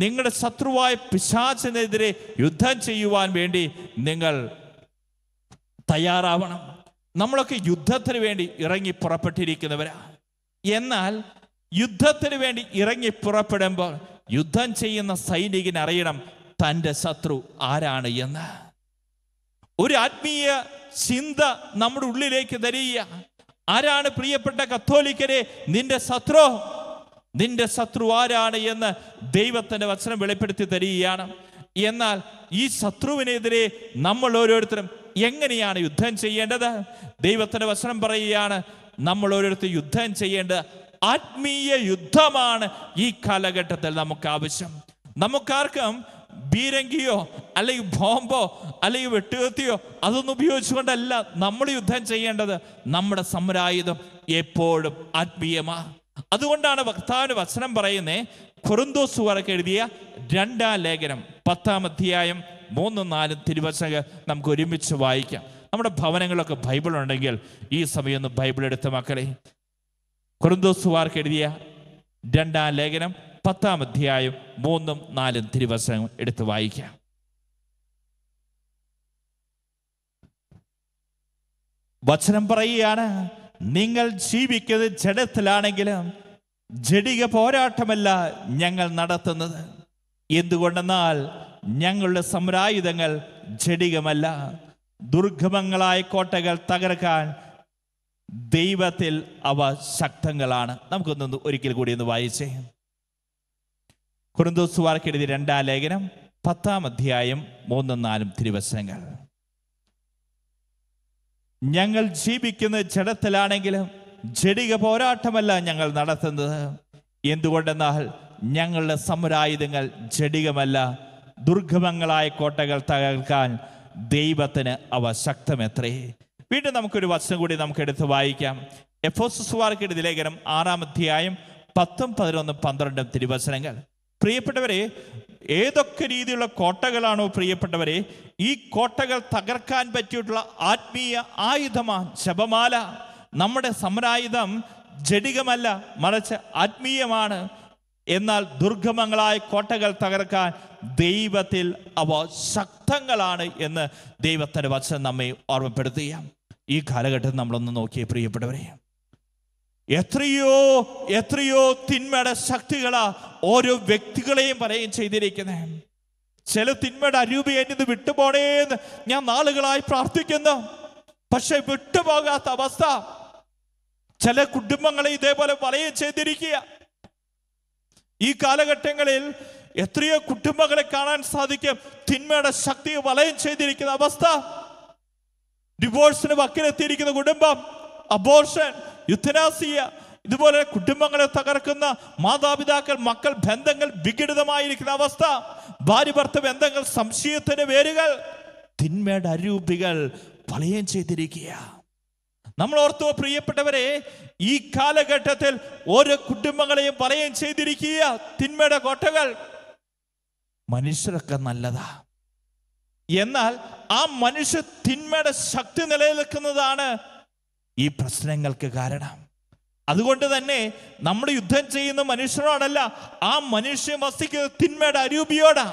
നിങ്ങളുടെ ശത്രുവായ പിശാചിനെതിരെ യുദ്ധം ചെയ്യുവാൻ വേണ്ടി നിങ്ങൾ തയ്യാറാവണം നമ്മളൊക്കെ യുദ്ധത്തിന് വേണ്ടി ഇറങ്ങി പുറപ്പെട്ടിരിക്കുന്നവരാ എന്നാൽ യുദ്ധത്തിന് വേണ്ടി ഇറങ്ങി പുറപ്പെടുമ്പോൾ യുദ്ധം ചെയ്യുന്ന സൈനികന് അറിയണം തൻ്റെ ശത്രു ആരാണ് എന്ന് ഒരു ആത്മീയ ചിന്ത നമ്മുടെ ഉള്ളിലേക്ക് തരിക ആരാണ് പ്രിയപ്പെട്ട കത്തോലിക്കരെ നിന്റെ ശത്രു നിന്റെ ശത്രു ആരാണ് എന്ന് ദൈവത്തിൻ്റെ വചനം വെളിപ്പെടുത്തി തരികയാണ് എന്നാൽ ഈ ശത്രുവിനെതിരെ നമ്മൾ ഓരോരുത്തരും എങ്ങനെയാണ് യുദ്ധം ചെയ്യേണ്ടത് ദൈവത്തിന്റെ വചനം പറയുകയാണ് നമ്മൾ ഓരോരുത്തർ യുദ്ധം ചെയ്യേണ്ടത് ആത്മീയ യുദ്ധമാണ് ഈ കാലഘട്ടത്തിൽ നമുക്ക് ആവശ്യം നമുക്കാർക്കും ബീരങ്കിയോ അല്ലെങ്കിൽ ബോംബോ അല്ലെങ്കിൽ വെട്ടുകത്തിയോ അതൊന്നും ഉപയോഗിച്ചുകൊണ്ടല്ല നമ്മൾ യുദ്ധം ചെയ്യേണ്ടത് നമ്മുടെ സമരായുധം എപ്പോഴും ആത്മീയമാ അതുകൊണ്ടാണ് വക്താവിന് വചനം പറയുന്നേ കുറുന്തോസുവാർക്ക് എഴുതിയ രണ്ടാം ലേഖനം പത്താം അധ്യായം മൂന്നും നാലും തിരുവചനങ്ങൾ നമുക്ക് ഒരുമിച്ച് വായിക്കാം നമ്മുടെ ഭവനങ്ങളൊക്കെ ബൈബിൾ ഉണ്ടെങ്കിൽ ഈ സമയം ഒന്ന് ബൈബിൾ എടുത്ത മക്കളെ കുറുന്തോസുവാർക്ക് എഴുതിയ രണ്ടാം ലേഖനം പത്താം അധ്യായം മൂന്നും നാലും തിരുവചനം എടുത്ത് വായിക്കാം വചനം പറയുകയാണ് നിങ്ങൾ ജീവിക്കുന്നത് ജഡത്തിലാണെങ്കിലും ജഡിക പോരാട്ടമല്ല ഞങ്ങൾ നടത്തുന്നത് എന്തുകൊണ്ടെന്നാൽ ഞങ്ങളുടെ സമരായുധങ്ങൾ ജടികമല്ല ദുർഗമങ്ങളായ കോട്ടകൾ തകർക്കാൻ ദൈവത്തിൽ അവ ശക്തങ്ങളാണ് നമുക്കൊന്ന് ഒരിക്കൽ കൂടി ഒന്ന് വായിച്ചേ വാർക്കെഴുതി രണ്ടാം ലേഖനം പത്താം അധ്യായം മൂന്നും നാലും തിരുവസനങ്ങൾ ഞങ്ങൾ ജീവിക്കുന്ന ജഡത്തിലാണെങ്കിലും ജടിക പോരാട്ടമല്ല ഞങ്ങൾ നടത്തുന്നത് എന്തുകൊണ്ടെന്നാൽ ഞങ്ങളുടെ സമുരായുധങ്ങൾ ജടികമല്ല ദുർഗമങ്ങളായ കോട്ടകൾ തകർക്കാൻ ദൈവത്തിന് അവ ശക്തമെത്രേ വീണ്ടും നമുക്കൊരു വചനം കൂടി നമുക്ക് എടുത്ത് വായിക്കാം എഫോസുസുവാർക്കെടുതി ലേഖനം ആറാം അധ്യായം പത്തും പതിനൊന്നും പന്ത്രണ്ടും തിരുവചനങ്ങൾ പ്രിയപ്പെട്ടവരെ ഏതൊക്കെ രീതിയിലുള്ള കോട്ടകളാണോ പ്രിയപ്പെട്ടവരെ ഈ കോട്ടകൾ തകർക്കാൻ പറ്റിയിട്ടുള്ള ആത്മീയ ആയുധമാണ് ശബമാല നമ്മുടെ സമരായുധം ജടികമല്ല മറിച്ച് ആത്മീയമാണ് എന്നാൽ ദുർഗമങ്ങളായ കോട്ടകൾ തകർക്കാൻ ദൈവത്തിൽ അവ ശക്തങ്ങളാണ് എന്ന് ദൈവത്തിൻ്റെ വചനം നമ്മെ ഓർമ്മപ്പെടുത്തുക ഈ കാലഘട്ടം നമ്മളൊന്ന് നോക്കിയ പ്രിയപ്പെട്ടവരെ എത്രയോ എത്രയോ തിന്മയുടെ ശക്തികളാ ഓരോ വ്യക്തികളെയും പറയുകയും ചെയ്തിരിക്കുന്നത് ചില തിന്മയുടെ അരൂപ എന്നിത് വിട്ടുപോണേന്ന് ഞാൻ നാളുകളായി പ്രാർത്ഥിക്കുന്നു പക്ഷെ വിട്ടുപോകാത്ത അവസ്ഥ ചില കുടുംബങ്ങളെ ഇതേപോലെ വലയം ചെയ്തിരിക്കുക ഈ കാലഘട്ടങ്ങളിൽ എത്രയോ കുടുംബങ്ങളെ കാണാൻ സാധിക്കും തിന്മയുടെ ശക്തി വലയം ചെയ്തിരിക്കുന്ന അവസ്ഥ ഡിവോഴ്സിന് വക്കിലെത്തിയിരിക്കുന്ന കുടുംബം അബോർഷൻ യുദ്ധനാസിയ ഇതുപോലെ കുടുംബങ്ങളെ തകർക്കുന്ന മാതാപിതാക്കൾ മക്കൾ ബന്ധങ്ങൾ വിഘടിതമായിരിക്കുന്ന അവസ്ഥ ഭാര്യ ഭർത്ത ബന്ധങ്ങൾ സംശയത്തിന്റെ വേരുകൾ തിന്മയുടെ അരൂപികൾ വളയം ചെയ്തിരിക്കുകയാണ് നമ്മൾ ഓർത്തോ പ്രിയപ്പെട്ടവരെ ഈ കാലഘട്ടത്തിൽ ഓരോ കുടുംബങ്ങളെയും പറയുകയും ചെയ്തിരിക്കുക തിന്മയുടെ കോട്ടകൾ മനുഷ്യരൊക്കെ നല്ലതാ എന്നാൽ ആ മനുഷ്യ തിന്മയുടെ ശക്തി നിലനിൽക്കുന്നതാണ് ഈ പ്രശ്നങ്ങൾക്ക് കാരണം അതുകൊണ്ട് തന്നെ നമ്മൾ യുദ്ധം ചെയ്യുന്ന മനുഷ്യരോടല്ല ആ മനുഷ്യൻ വസിക്കുന്ന തിന്മയുടെ അരൂപിയോടാണ്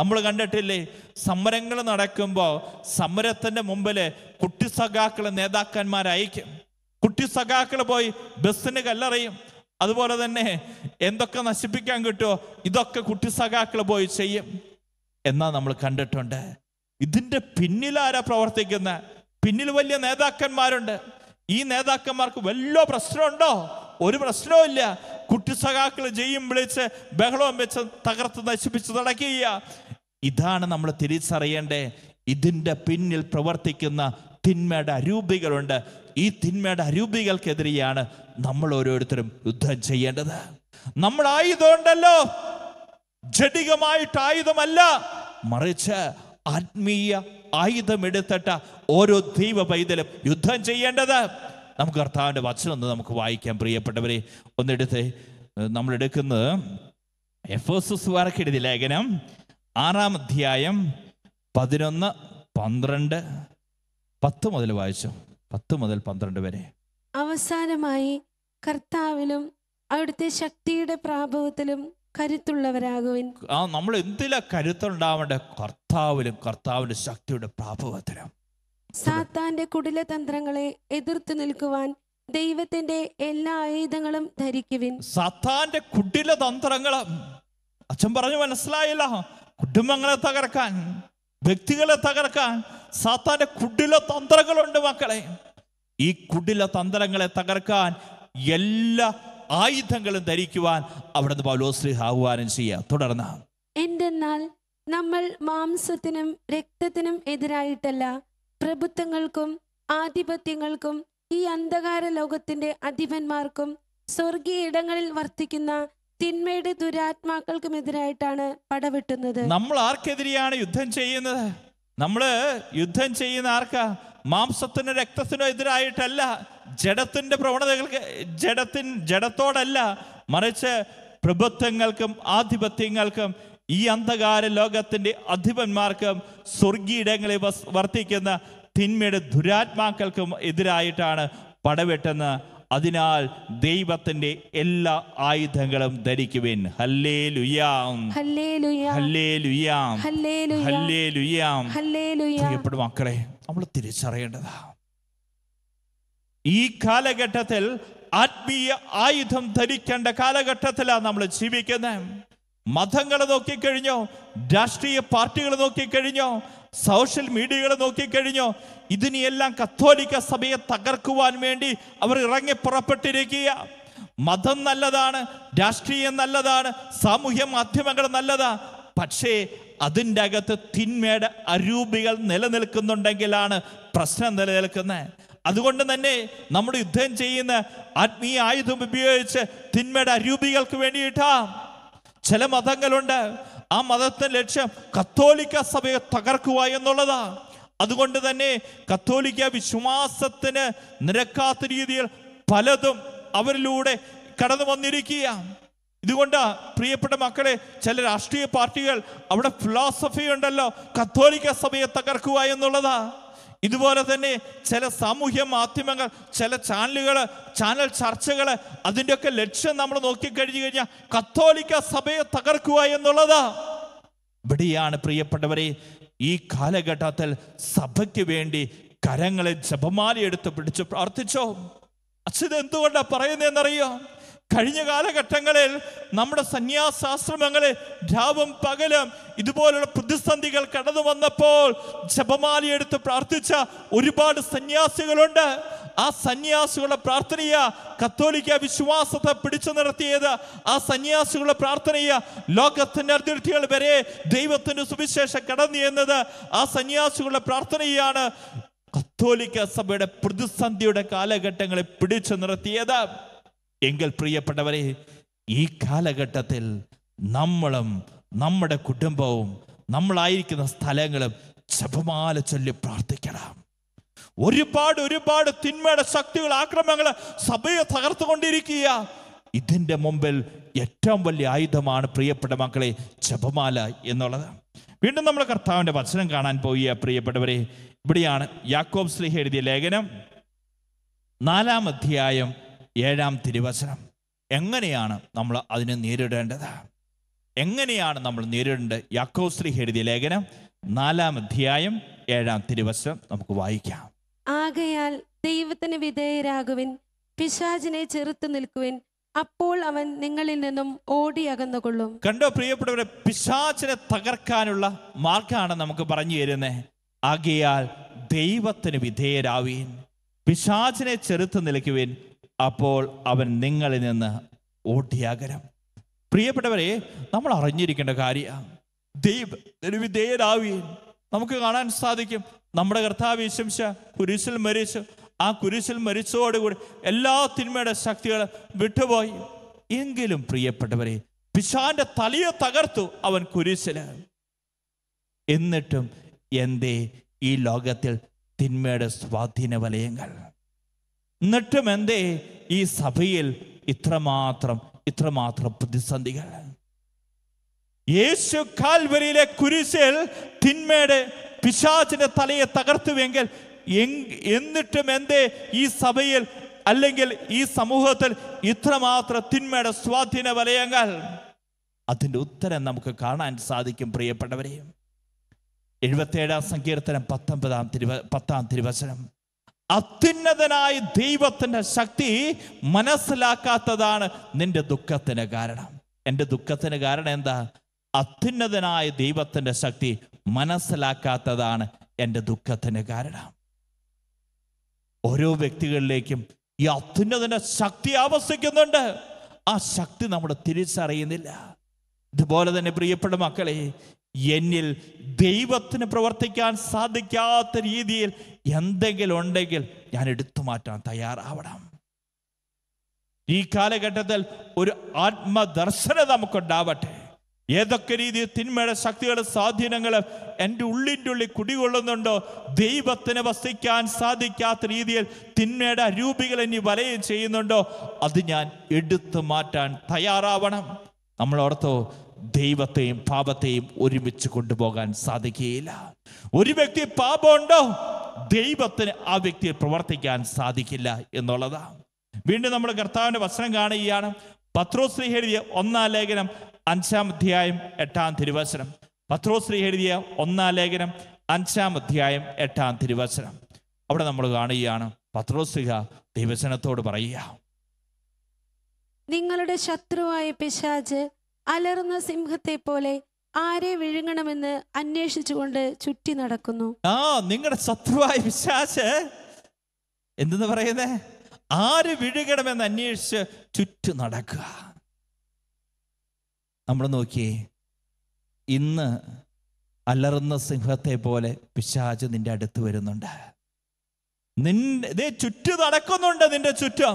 നമ്മൾ കണ്ടിട്ടില്ലേ സമരങ്ങൾ നടക്കുമ്പോൾ സമരത്തിൻ്റെ മുമ്പിൽ കുട്ടി സഖാക്കളെ നേതാക്കന്മാർ കുട്ടി പോയി ബസ്സിന് കല്ലെറിയും അതുപോലെ തന്നെ എന്തൊക്കെ നശിപ്പിക്കാൻ കിട്ടുമോ ഇതൊക്കെ കുട്ടി പോയി ചെയ്യും എന്നാ നമ്മൾ കണ്ടിട്ടുണ്ട് ഇതിൻ്റെ പിന്നിലാരാ പ്രവർത്തിക്കുന്ന പിന്നിൽ വലിയ നേതാക്കന്മാരുണ്ട് ഈ നേതാക്കന്മാർക്ക് വല്ലോ പ്രശ്നമുണ്ടോ ഒരു പ്രശ്നവും ഇല്ല കുട്ടി സഖാക്കൾ ജയും വിളിച്ച് ബഹളവും വെച്ച് തകർത്ത് നശിപ്പിച്ച് നടക്കുക ഇതാണ് നമ്മൾ തിരിച്ചറിയേണ്ടേ ഇതിൻ്റെ പിന്നിൽ പ്രവർത്തിക്കുന്ന തിന്മയുടെ അരൂപികളുണ്ട് ഈ തിന്മയുടെ അരൂപികൾക്കെതിരെയാണ് നമ്മൾ ഓരോരുത്തരും യുദ്ധം ചെയ്യേണ്ടത് നമ്മൾ ആയുധമുണ്ടല്ലോ ജഡികമായിട്ട് ആയുധമല്ല മറിച്ച് ആത്മീയ ആയുധമെടുത്തിട്ട ഓരോ ദൈവ പൈതലും യുദ്ധം ചെയ്യേണ്ടത് നമുക്ക് കർത്താവിൻ്റെ വചനം ഒന്ന് നമുക്ക് വായിക്കാം പ്രിയപ്പെട്ടവരെ ഒന്നെടുത്ത് നമ്മളെടുക്കുന്നത് എഫ് എസ് എസ് ലേഖനം ആറാം അധ്യായം പതിനൊന്ന് പന്ത്രണ്ട് പത്ത് മുതൽ വായിച്ചു പത്ത് മുതൽ പന്ത്രണ്ട് വരെ അവസാനമായി കർത്താവിലും അവിടുത്തെ ശക്തിയുടെ പ്രാഭവത്തിലും കരുത്തുള്ളവരാകുവിൻ ആ നമ്മൾ എന്തിലാ കരുത്തുണ്ടാവേണ്ട കർത്താവിലും കർത്താവിന്റെ ശക്തിയുടെ പ്രാഭവത്തിലും സാത്താന്റെ കുടിലതന്ത്രങ്ങളെ എതിർത്തു നിൽക്കുവാൻ ദൈവത്തിന്റെ എല്ലാ ആയുധങ്ങളും ധരിക്കുവിൻ സാത്താന്റെ കുടിലതന്ത്രങ്ങൾ അച്ഛൻ പറഞ്ഞു മനസ്സിലായില്ല കുടുംബങ്ങളെ തകർക്കാൻ വ്യക്തികളെ തകർക്കാൻ സാത്താന്റെ കുടില തന്ത്രങ്ങളുണ്ട് മക്കളെ ഈ കുടില തന്ത്രങ്ങളെ തകർക്കാൻ എല്ലാ ആയുധങ്ങളും ധരിക്കുവാൻ അവിടുന്ന് ശ്രീ ആഹ്വാനം ചെയ്യുക തുടർന്ന് എന്തെന്നാൽ നമ്മൾ മാംസത്തിനും രക്തത്തിനും എതിരായിട്ടല്ല പ്രഭുത്വങ്ങൾക്കും ആധിപത്യങ്ങൾക്കും ഈ അന്ധകാര ലോകത്തിന്റെ അധിപന്മാർക്കും സ്വർഗീയ ഇടങ്ങളിൽ വർത്തിക്കുന്ന തിന്മയുടെ ദുരാത്മാക്കൾക്കും എതിരായിട്ടാണ് പടവെട്ടുന്നത് നമ്മൾ ആർക്കെതിരെയാണ് യുദ്ധം ചെയ്യുന്നത് നമ്മൾ യുദ്ധം ചെയ്യുന്ന ആർക്കാ മാംസത്തിനോ രക്തത്തിനോ എതിരായിട്ടല്ല ജഡത്തിന്റെ പ്രവണതകൾക്ക് ജഡത്തിൻ ജഡത്തോടല്ല മറിച്ച് പ്രഭുത്വങ്ങൾക്കും ആധിപത്യങ്ങൾക്കും ഈ അന്ധകാര ലോകത്തിന്റെ അധിപന്മാർക്കും സ്വർഗീയിടങ്ങളിൽ വർത്തിക്കുന്ന തിന്മയുടെ ദുരാത്മാക്കൾക്കും എതിരായിട്ടാണ് പടവെട്ടെന്ന് അതിനാൽ ദൈവത്തിന്റെ എല്ലാ ആയുധങ്ങളും ധരിക്കുവിൻ ഹല്ലേ ലുയാം ഹല്ലേ ലുയാം ഹല്ലേ ലുയാം പ്രിയപ്പെടും മക്കളെ നമ്മൾ തിരിച്ചറിയേണ്ടതാ ഈ കാലഘട്ടത്തിൽ ആത്മീയ ആയുധം ധരിക്കേണ്ട കാലഘട്ടത്തിലാണ് നമ്മൾ ജീവിക്കുന്നത് മതങ്ങളെ നോക്കിക്കഴിഞ്ഞോ രാഷ്ട്രീയ പാർട്ടികൾ നോക്കിക്കഴിഞ്ഞോ സോഷ്യൽ മീഡിയകളെ നോക്കിക്കഴിഞ്ഞോ ഇതിനെയെല്ലാം കത്തോലിക്ക സഭയെ തകർക്കുവാൻ വേണ്ടി അവർ ഇറങ്ങി പുറപ്പെട്ടിരിക്കുക മതം നല്ലതാണ് രാഷ്ട്രീയം നല്ലതാണ് സാമൂഹ്യ മാധ്യമങ്ങൾ നല്ലതാ പക്ഷേ അതിൻ്റെ അകത്ത് തിന്മയുടെ അരൂപികൾ നിലനിൽക്കുന്നുണ്ടെങ്കിലാണ് പ്രശ്നം നിലനിൽക്കുന്നത് അതുകൊണ്ട് തന്നെ നമ്മൾ യുദ്ധം ചെയ്യുന്ന ആത്മീയ ആയുധം ഉപയോഗിച്ച് തിന്മയുടെ അരൂപികൾക്ക് വേണ്ടിയിട്ടാ ചില മതങ്ങളുണ്ട് ആ മതത്തിൻ്റെ ലക്ഷ്യം കത്തോലിക്ക സഭയെ തകർക്കുക എന്നുള്ളതാണ് അതുകൊണ്ട് തന്നെ കത്തോലിക്ക വിശ്വാസത്തിന് നിരക്കാത്ത രീതിയിൽ പലതും അവരിലൂടെ കടന്നു വന്നിരിക്കുക ഇതുകൊണ്ട് പ്രിയപ്പെട്ട മക്കളെ ചില രാഷ്ട്രീയ പാർട്ടികൾ അവിടെ ഫിലോസഫി ഉണ്ടല്ലോ കത്തോലിക്ക സഭയെ തകർക്കുക എന്നുള്ളതാണ് ഇതുപോലെ തന്നെ ചില സാമൂഹ്യ മാധ്യമങ്ങൾ ചില ചാനലുകൾ ചാനൽ ചർച്ചകൾ അതിൻ്റെയൊക്കെ ലക്ഷ്യം നമ്മൾ നോക്കിക്കഴിഞ്ഞു കഴിഞ്ഞാൽ കത്തോലിക്ക സഭയെ തകർക്കുക എന്നുള്ളത് ഇവിടെയാണ് പ്രിയപ്പെട്ടവരെ ഈ കാലഘട്ടത്തിൽ സഭയ്ക്ക് വേണ്ടി കരങ്ങളെ ജപമാല എടുത്ത് പിടിച്ച് പ്രാർത്ഥിച്ചോ അച്ഛൻ എന്തുകൊണ്ടാണ് പറയുന്നതെന്നറിയോ കഴിഞ്ഞ കാലഘട്ടങ്ങളിൽ നമ്മുടെ സന്യാസാശ്രമങ്ങളിൽ രാവും പകലും ഇതുപോലുള്ള പ്രതിസന്ധികൾ കടന്നു വന്നപ്പോൾ ജപമാലയെടുത്ത് പ്രാർത്ഥിച്ച ഒരുപാട് സന്യാസികളുണ്ട് ആ സന്യാസികളുടെ പ്രാർത്ഥനയ കത്തോലിക്ക വിശ്വാസത്തെ പിടിച്ചു നിർത്തിയത് ആ സന്യാസികളുടെ പ്രാർത്ഥനയ ലോകത്തിൻ്റെ അതിർത്തികൾ വരെ ദൈവത്തിൻ്റെ സുവിശേഷം കടന്നു എന്നത് ആ സന്യാസികളുടെ പ്രാർത്ഥനയാണ് കത്തോലിക്ക സഭയുടെ പ്രതിസന്ധിയുടെ കാലഘട്ടങ്ങളെ പിടിച്ചു നിർത്തിയത് എങ്കിൽ പ്രിയപ്പെട്ടവരെ ഈ കാലഘട്ടത്തിൽ നമ്മളും നമ്മുടെ കുടുംബവും നമ്മളായിരിക്കുന്ന സ്ഥലങ്ങളും ജപമാല ചൊല്ലി പ്രാർത്ഥിക്കണം ഒരുപാട് ഒരുപാട് തിന്മയുടെ ശക്തികൾ ആക്രമങ്ങൾ സഭയെ തകർത്തുകൊണ്ടിരിക്കുക ഇതിൻ്റെ മുമ്പിൽ ഏറ്റവും വലിയ ആയുധമാണ് പ്രിയപ്പെട്ട മക്കളെ ജപമാല എന്നുള്ളത് വീണ്ടും നമ്മൾ കർത്താവിൻ്റെ വചനം കാണാൻ പോയി പ്രിയപ്പെട്ടവരെ ഇവിടെയാണ് യാക്കോബ് സ്ലിഹ എഴുതിയ ലേഖനം നാലാം അധ്യായം ഏഴാം തിരുവചനം എങ്ങനെയാണ് നമ്മൾ അതിനെ നേരിടേണ്ടത് എങ്ങനെയാണ് നമ്മൾ നേരിടേണ്ടത് ശ്രീ എഴുതിയ ലേഖനം നാലാം അധ്യായം ഏഴാം തിരുവശം നമുക്ക് വായിക്കാം ആകയാൽ ദൈവത്തിന് വിധേയരാകുവിൻ പിശാചിനെ ചെറുത്തു നിൽക്കുവിൻ അപ്പോൾ അവൻ നിങ്ങളിൽ നിന്നും ഓടി അകന്നുകൊള്ളും കണ്ടോ പ്രിയപ്പെട്ടവരെ പിശാചിനെ തകർക്കാനുള്ള മാർഗമാണ് നമുക്ക് പറഞ്ഞു തരുന്നത് ആകയാൽ ദൈവത്തിന് വിധേയരാവീൻ പിശാചിനെ ചെറുത്തു നിൽക്കുവിൻ അപ്പോൾ അവൻ നിങ്ങളിൽ നിന്ന് ഓട്ടിയാകരം പ്രിയപ്പെട്ടവരെ നമ്മൾ അറിഞ്ഞിരിക്കേണ്ട കാര്യം ദൈവ നിർവിധേയരാവുകയും നമുക്ക് കാണാൻ സാധിക്കും നമ്മുടെ കർത്താവ് വിശംസ കുരിശിൽ മരിച്ചു ആ കുരിശിൽ മരിച്ചതോടുകൂടി എല്ലാ തിന്മയുടെ ശക്തികളും വിട്ടുപോയി എങ്കിലും പ്രിയപ്പെട്ടവരെ പിശാന്റെ തലയെ തകർത്തു അവൻ കുരിശില് എന്നിട്ടും എന്തേ ഈ ലോകത്തിൽ തിന്മയുടെ സ്വാധീന വലയങ്ങൾ എന്നിട്ടും എന്തേ ഈ സഭയിൽ ഇത്രമാത്രം ഇത്രമാത്രം പ്രതിസന്ധികൾ യേശു കാൽവരിയിലെ കുരിശിൽ തിന്മയുടെ പിശാചിന്റെ തലയെ തകർത്തുവെങ്കിൽ എന്നിട്ടും എന്തേ ഈ സഭയിൽ അല്ലെങ്കിൽ ഈ സമൂഹത്തിൽ ഇത്രമാത്രം തിന്മയുടെ സ്വാധീന വലയങ്ങൾ അതിൻ്റെ ഉത്തരം നമുക്ക് കാണാൻ സാധിക്കും പ്രിയപ്പെട്ടവരെയും ഏഴാം സങ്കീർത്തനം പത്തൊമ്പതാം തിരുവ പത്താം തിരുവചനം അത്യുന്നതനായ ദൈവത്തിൻ്റെ ശക്തി മനസ്സിലാക്കാത്തതാണ് നിന്റെ ദുഃഖത്തിന് കാരണം എൻ്റെ ദുഃഖത്തിന് കാരണം എന്താ അത്യുന്നതനായ ദൈവത്തിൻ്റെ ശക്തി മനസ്സിലാക്കാത്തതാണ് എൻ്റെ ദുഃഖത്തിന് കാരണം ഓരോ വ്യക്തികളിലേക്കും ഈ അത്യുന്നതിൻ്റെ ശക്തി ആവശ്യിക്കുന്നുണ്ട് ആ ശക്തി നമ്മൾ തിരിച്ചറിയുന്നില്ല ഇതുപോലെ തന്നെ പ്രിയപ്പെട്ട മക്കളെ എന്നിൽ ദൈവത്തിന് പ്രവർത്തിക്കാൻ സാധിക്കാത്ത രീതിയിൽ എന്തെങ്കിലും ഉണ്ടെങ്കിൽ ഞാൻ എടുത്തു മാറ്റാൻ തയ്യാറാവണം ഈ കാലഘട്ടത്തിൽ ഒരു ആത്മദർശന നമുക്കുണ്ടാവട്ടെ ഏതൊക്കെ രീതിയിൽ തിന്മയുടെ ശക്തികളും സ്വാധീനങ്ങളും എൻ്റെ ഉള്ളിൻ്റെ ഉള്ളിൽ കുടികൊള്ളുന്നുണ്ടോ ദൈവത്തിന് വസിക്കാൻ സാധിക്കാത്ത രീതിയിൽ തിന്മയുടെ അരൂപികൾ ഇനി വലയം ചെയ്യുന്നുണ്ടോ അത് ഞാൻ എടുത്തു മാറ്റാൻ തയ്യാറാവണം നമ്മൾ ഓർത്തോ ദൈവത്തെയും പാപത്തെയും ഒരുമിച്ച് കൊണ്ടുപോകാൻ സാധിക്കുകയില്ല ഒരു വ്യക്തി പാപമുണ്ടോ ദൈവത്തിന് ആ വ്യക്തിയെ പ്രവർത്തിക്കാൻ സാധിക്കില്ല എന്നുള്ളതാണ് വീണ്ടും നമ്മൾ കർത്താവിൻ്റെ വസ്ത്രം കാണുകയാണ് പത്രോശ്രീ എഴുതിയ ഒന്നാം ലേഖനം അഞ്ചാം അധ്യായം എട്ടാം തിരുവചനം പത്രോശ്രീ എഴുതിയ ഒന്നാം ലേഖനം അഞ്ചാം അധ്യായം എട്ടാം തിരുവചനം അവിടെ നമ്മൾ കാണുകയാണ് പത്രോസ്ലിഹ ദൈവചനത്തോട് പറയുക നിങ്ങളുടെ ശത്രുവായ പിശാജ് അലറുന്ന സിംഹത്തെ പോലെ ആരെ വിഴുങ്ങണമെന്ന് അന്വേഷിച്ചുകൊണ്ട് ചുറ്റി നടക്കുന്നു ആ നിങ്ങളുടെ ശത്രുവായ വിശ്വാസ് എന്തെന്ന് പറയുന്നേ ആര് വിഴുകണമെന്ന് അന്വേഷിച്ച് ചുറ്റു നടക്കുക നമ്മൾ നോക്കിയേ ഇന്ന് അലറുന്ന സിംഹത്തെ പോലെ പിശാച് നിന്റെ അടുത്ത് വരുന്നുണ്ട് നിന്റെ ചുറ്റു നടക്കുന്നുണ്ട് നിന്റെ ചുറ്റം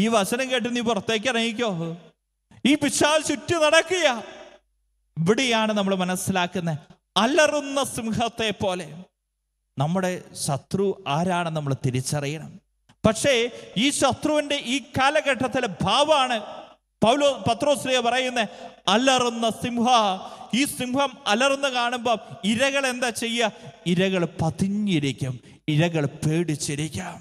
ഈ വചനം കേട്ട് നീ പുറത്തേക്ക് ഇറങ്ങിക്കോ ഈ പിശാൽ ചുറ്റു നടക്കുക ഇവിടെയാണ് നമ്മൾ മനസ്സിലാക്കുന്നത് അലറുന്ന സിംഹത്തെ പോലെ നമ്മുടെ ശത്രു ആരാണെന്ന് നമ്മൾ തിരിച്ചറിയണം പക്ഷേ ഈ ശത്രുവിൻ്റെ ഈ കാലഘട്ടത്തിലെ ഭാവമാണ് പൗലോ പത്രോശ്രീയ പറയുന്ന അലറുന്ന സിംഹ ഈ സിംഹം അലറുന്ന കാണുമ്പോൾ ഇരകൾ എന്താ ചെയ്യുക ഇരകൾ പതിഞ്ഞിരിക്കും ഇരകൾ പേടിച്ചിരിക്കാം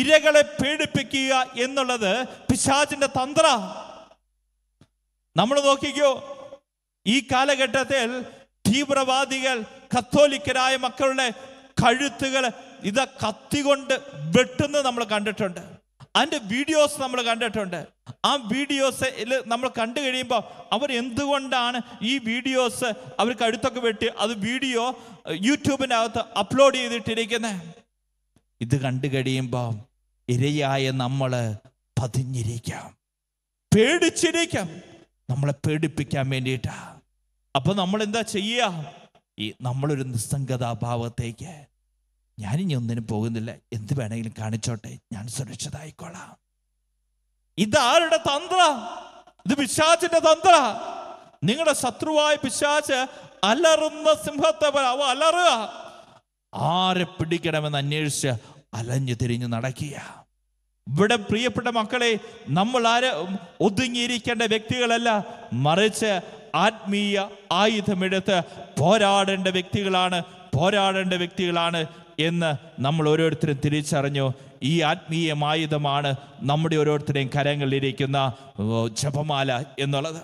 ഇരകളെ പേടിപ്പിക്കുക എന്നുള്ളത് പിശാചിന്റെ തന്ത്ര നമ്മൾ നോക്കിക്കോ ഈ കാലഘട്ടത്തിൽ തീവ്രവാദികൾ കത്തോലിക്കരായ മക്കളുടെ കഴുത്തുകൾ ഇത കത്തി കൊണ്ട് വെട്ടുന്നത് നമ്മൾ കണ്ടിട്ടുണ്ട് അതിൻ്റെ വീഡിയോസ് നമ്മൾ കണ്ടിട്ടുണ്ട് ആ വീഡിയോസ് നമ്മൾ കണ്ടു കഴിയുമ്പോൾ അവർ എന്തുകൊണ്ടാണ് ഈ വീഡിയോസ് അവർ കഴുത്തൊക്കെ വെട്ടി അത് വീഡിയോ യൂട്യൂബിനകത്ത് അപ്ലോഡ് ചെയ്തിട്ടിരിക്കുന്നത് ഇത് കണ്ടു കഴിയുമ്പോൾ ഇരയായ നമ്മൾ പതിഞ്ഞിരിക്കാം പേടിച്ചിരിക്കാം നമ്മളെ പേടിപ്പിക്കാൻ വേണ്ടിയിട്ടാ അപ്പൊ നമ്മൾ എന്താ ചെയ്യുക ഈ നമ്മളൊരു നിസ്സംഗതാഭാവത്തേക്ക് ഞാനിനി ഒന്നിനും പോകുന്നില്ല എന്ത് വേണമെങ്കിലും കാണിച്ചോട്ടെ ഞാൻ സുരക്ഷിതായിക്കോളാം ഇതാരുടെ തന്ത്ര ഇത് പിശാചിന്റെ തന്ത്ര നിങ്ങളുടെ ശത്രുവായ പിശാച്ച് അലറുന്ന സിംഹത്തെ അവ അലറുക ആരെ പിടിക്കണമെന്ന് അന്വേഷിച്ച് അലഞ്ഞു തിരിഞ്ഞ് നടക്കുക ഇവിടെ പ്രിയപ്പെട്ട മക്കളെ നമ്മൾ ആരെ ഒതുങ്ങിയിരിക്കേണ്ട വ്യക്തികളല്ല മറിച്ച് ആത്മീയ ആയുധമെടുത്ത് പോരാടേണ്ട വ്യക്തികളാണ് പോരാടേണ്ട വ്യക്തികളാണ് എന്ന് നമ്മൾ ഓരോരുത്തരും തിരിച്ചറിഞ്ഞു ഈ ആത്മീയമായുധമാണ് നമ്മുടെ ഓരോരുത്തരുടെയും കരങ്ങളിലിരിക്കുന്ന ജപമാല എന്നുള്ളത്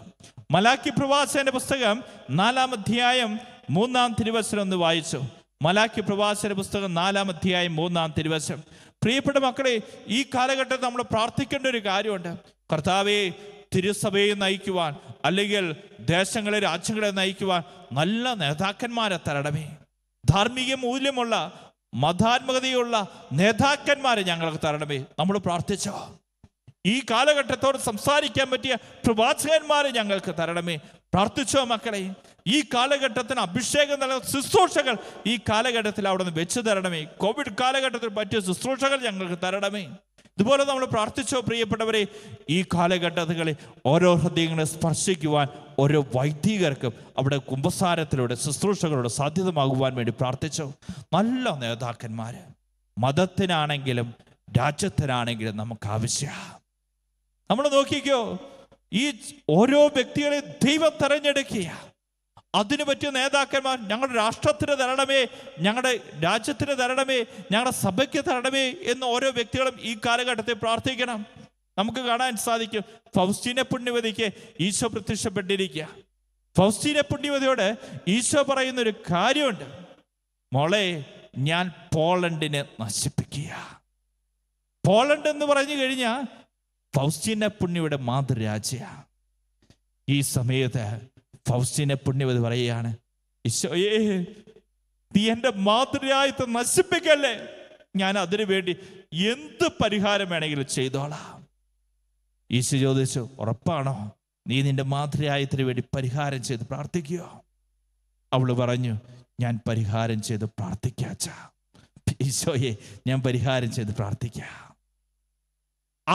മലാക്കി പ്രവാസന്റെ പുസ്തകം നാലാം അധ്യായം മൂന്നാം തിരുവസനം ഒന്ന് വായിച്ചു മലാക്കി പ്രവാസന പുസ്തകം നാലാം അധ്യായം മൂന്നാം തിരുവശം പ്രിയപ്പെട്ട മക്കളെ ഈ കാലഘട്ടത്തിൽ നമ്മൾ പ്രാർത്ഥിക്കേണ്ട ഒരു കാര്യമുണ്ട് കർത്താവെ തിരുസഭയെ നയിക്കുവാൻ അല്ലെങ്കിൽ ദേശങ്ങളെ രാജ്യങ്ങളെ നയിക്കുവാൻ നല്ല നേതാക്കന്മാരെ തരണമേ ധാർമ്മിക മൂല്യമുള്ള മതാത്മകതയുള്ള നേതാക്കന്മാരെ ഞങ്ങൾക്ക് തരണമേ നമ്മൾ പ്രാർത്ഥിച്ചോ ഈ കാലഘട്ടത്തോട് സംസാരിക്കാൻ പറ്റിയ പ്രവാചകന്മാരെ ഞങ്ങൾക്ക് തരണമേ പ്രാർത്ഥിച്ചോ മക്കളെ ഈ കാലഘട്ടത്തിന് അഭിഷേകം നൽകുന്ന ശുശ്രൂഷകൾ ഈ കാലഘട്ടത്തിൽ അവിടെ നിന്ന് വെച്ചു തരണമേ കോവിഡ് കാലഘട്ടത്തിൽ പറ്റിയ ശുശ്രൂഷകൾ ഞങ്ങൾക്ക് തരണമേ ഇതുപോലെ നമ്മൾ പ്രാർത്ഥിച്ചോ പ്രിയപ്പെട്ടവരെ ഈ കാലഘട്ടങ്ങളിൽ ഓരോ ഹൃദയങ്ങളെ സ്പർശിക്കുവാൻ ഓരോ വൈദികർക്കും അവിടെ കുംഭസാരത്തിലൂടെ ശുശ്രൂഷകളോട് സാധ്യതമാകുവാൻ വേണ്ടി പ്രാർത്ഥിച്ചോ നല്ല നേതാക്കന്മാർ മതത്തിനാണെങ്കിലും രാജ്യത്തിനാണെങ്കിലും നമുക്ക് ആവശ്യമാണ് നമ്മൾ നോക്കിക്കോ ഈ ഓരോ വ്യക്തികളെ ദൈവം തെരഞ്ഞെടുക്കുകയാണ് അതിനു പറ്റിയ നേതാക്കന്മാർ ഞങ്ങളുടെ രാഷ്ട്രത്തിന് തരണമേ ഞങ്ങളുടെ രാജ്യത്തിന് തരണമേ ഞങ്ങളുടെ സഭയ്ക്ക് തരണമേ എന്ന് ഓരോ വ്യക്തികളും ഈ കാലഘട്ടത്തിൽ പ്രാർത്ഥിക്കണം നമുക്ക് കാണാൻ സാധിക്കും ഫൗസ്റ്റീനെ പുണ്യവതിക്ക് ഈശോ പ്രത്യക്ഷപ്പെട്ടിരിക്കുക ഫൗസ്റ്റീനെ പുണ്യവതിയോട് ഈശോ പറയുന്ന ഒരു കാര്യമുണ്ട് മോളെ ഞാൻ പോളണ്ടിനെ നശിപ്പിക്കുക പോളണ്ട് എന്ന് പറഞ്ഞു കഴിഞ്ഞാൽ ഫൗസ്റ്റീന പുണ്യയുടെ മാതൃരാജ്യ ഈ സമയത്ത് ഫൗസ്റ്റിനെ പുണ്യവത് പറയുകയാണ് ഈശോയേ നീ എൻ്റെ മാതൃരായത്തെ നശിപ്പിക്കല്ലേ ഞാൻ അതിനു വേണ്ടി എന്ത് പരിഹാരം വേണമെങ്കിലും ചെയ്തോളാം ഈശോ ചോദിച്ചു ഉറപ്പാണോ നീ നിന്റെ മാതൃരായത്തിന് വേണ്ടി പരിഹാരം ചെയ്ത് പ്രാർത്ഥിക്കുകയോ അവള് പറഞ്ഞു ഞാൻ പരിഹാരം ചെയ്ത് പ്രാർത്ഥിക്കാച്ചാ ഈശോയെ ഞാൻ പരിഹാരം ചെയ്ത് പ്രാർത്ഥിക്കാം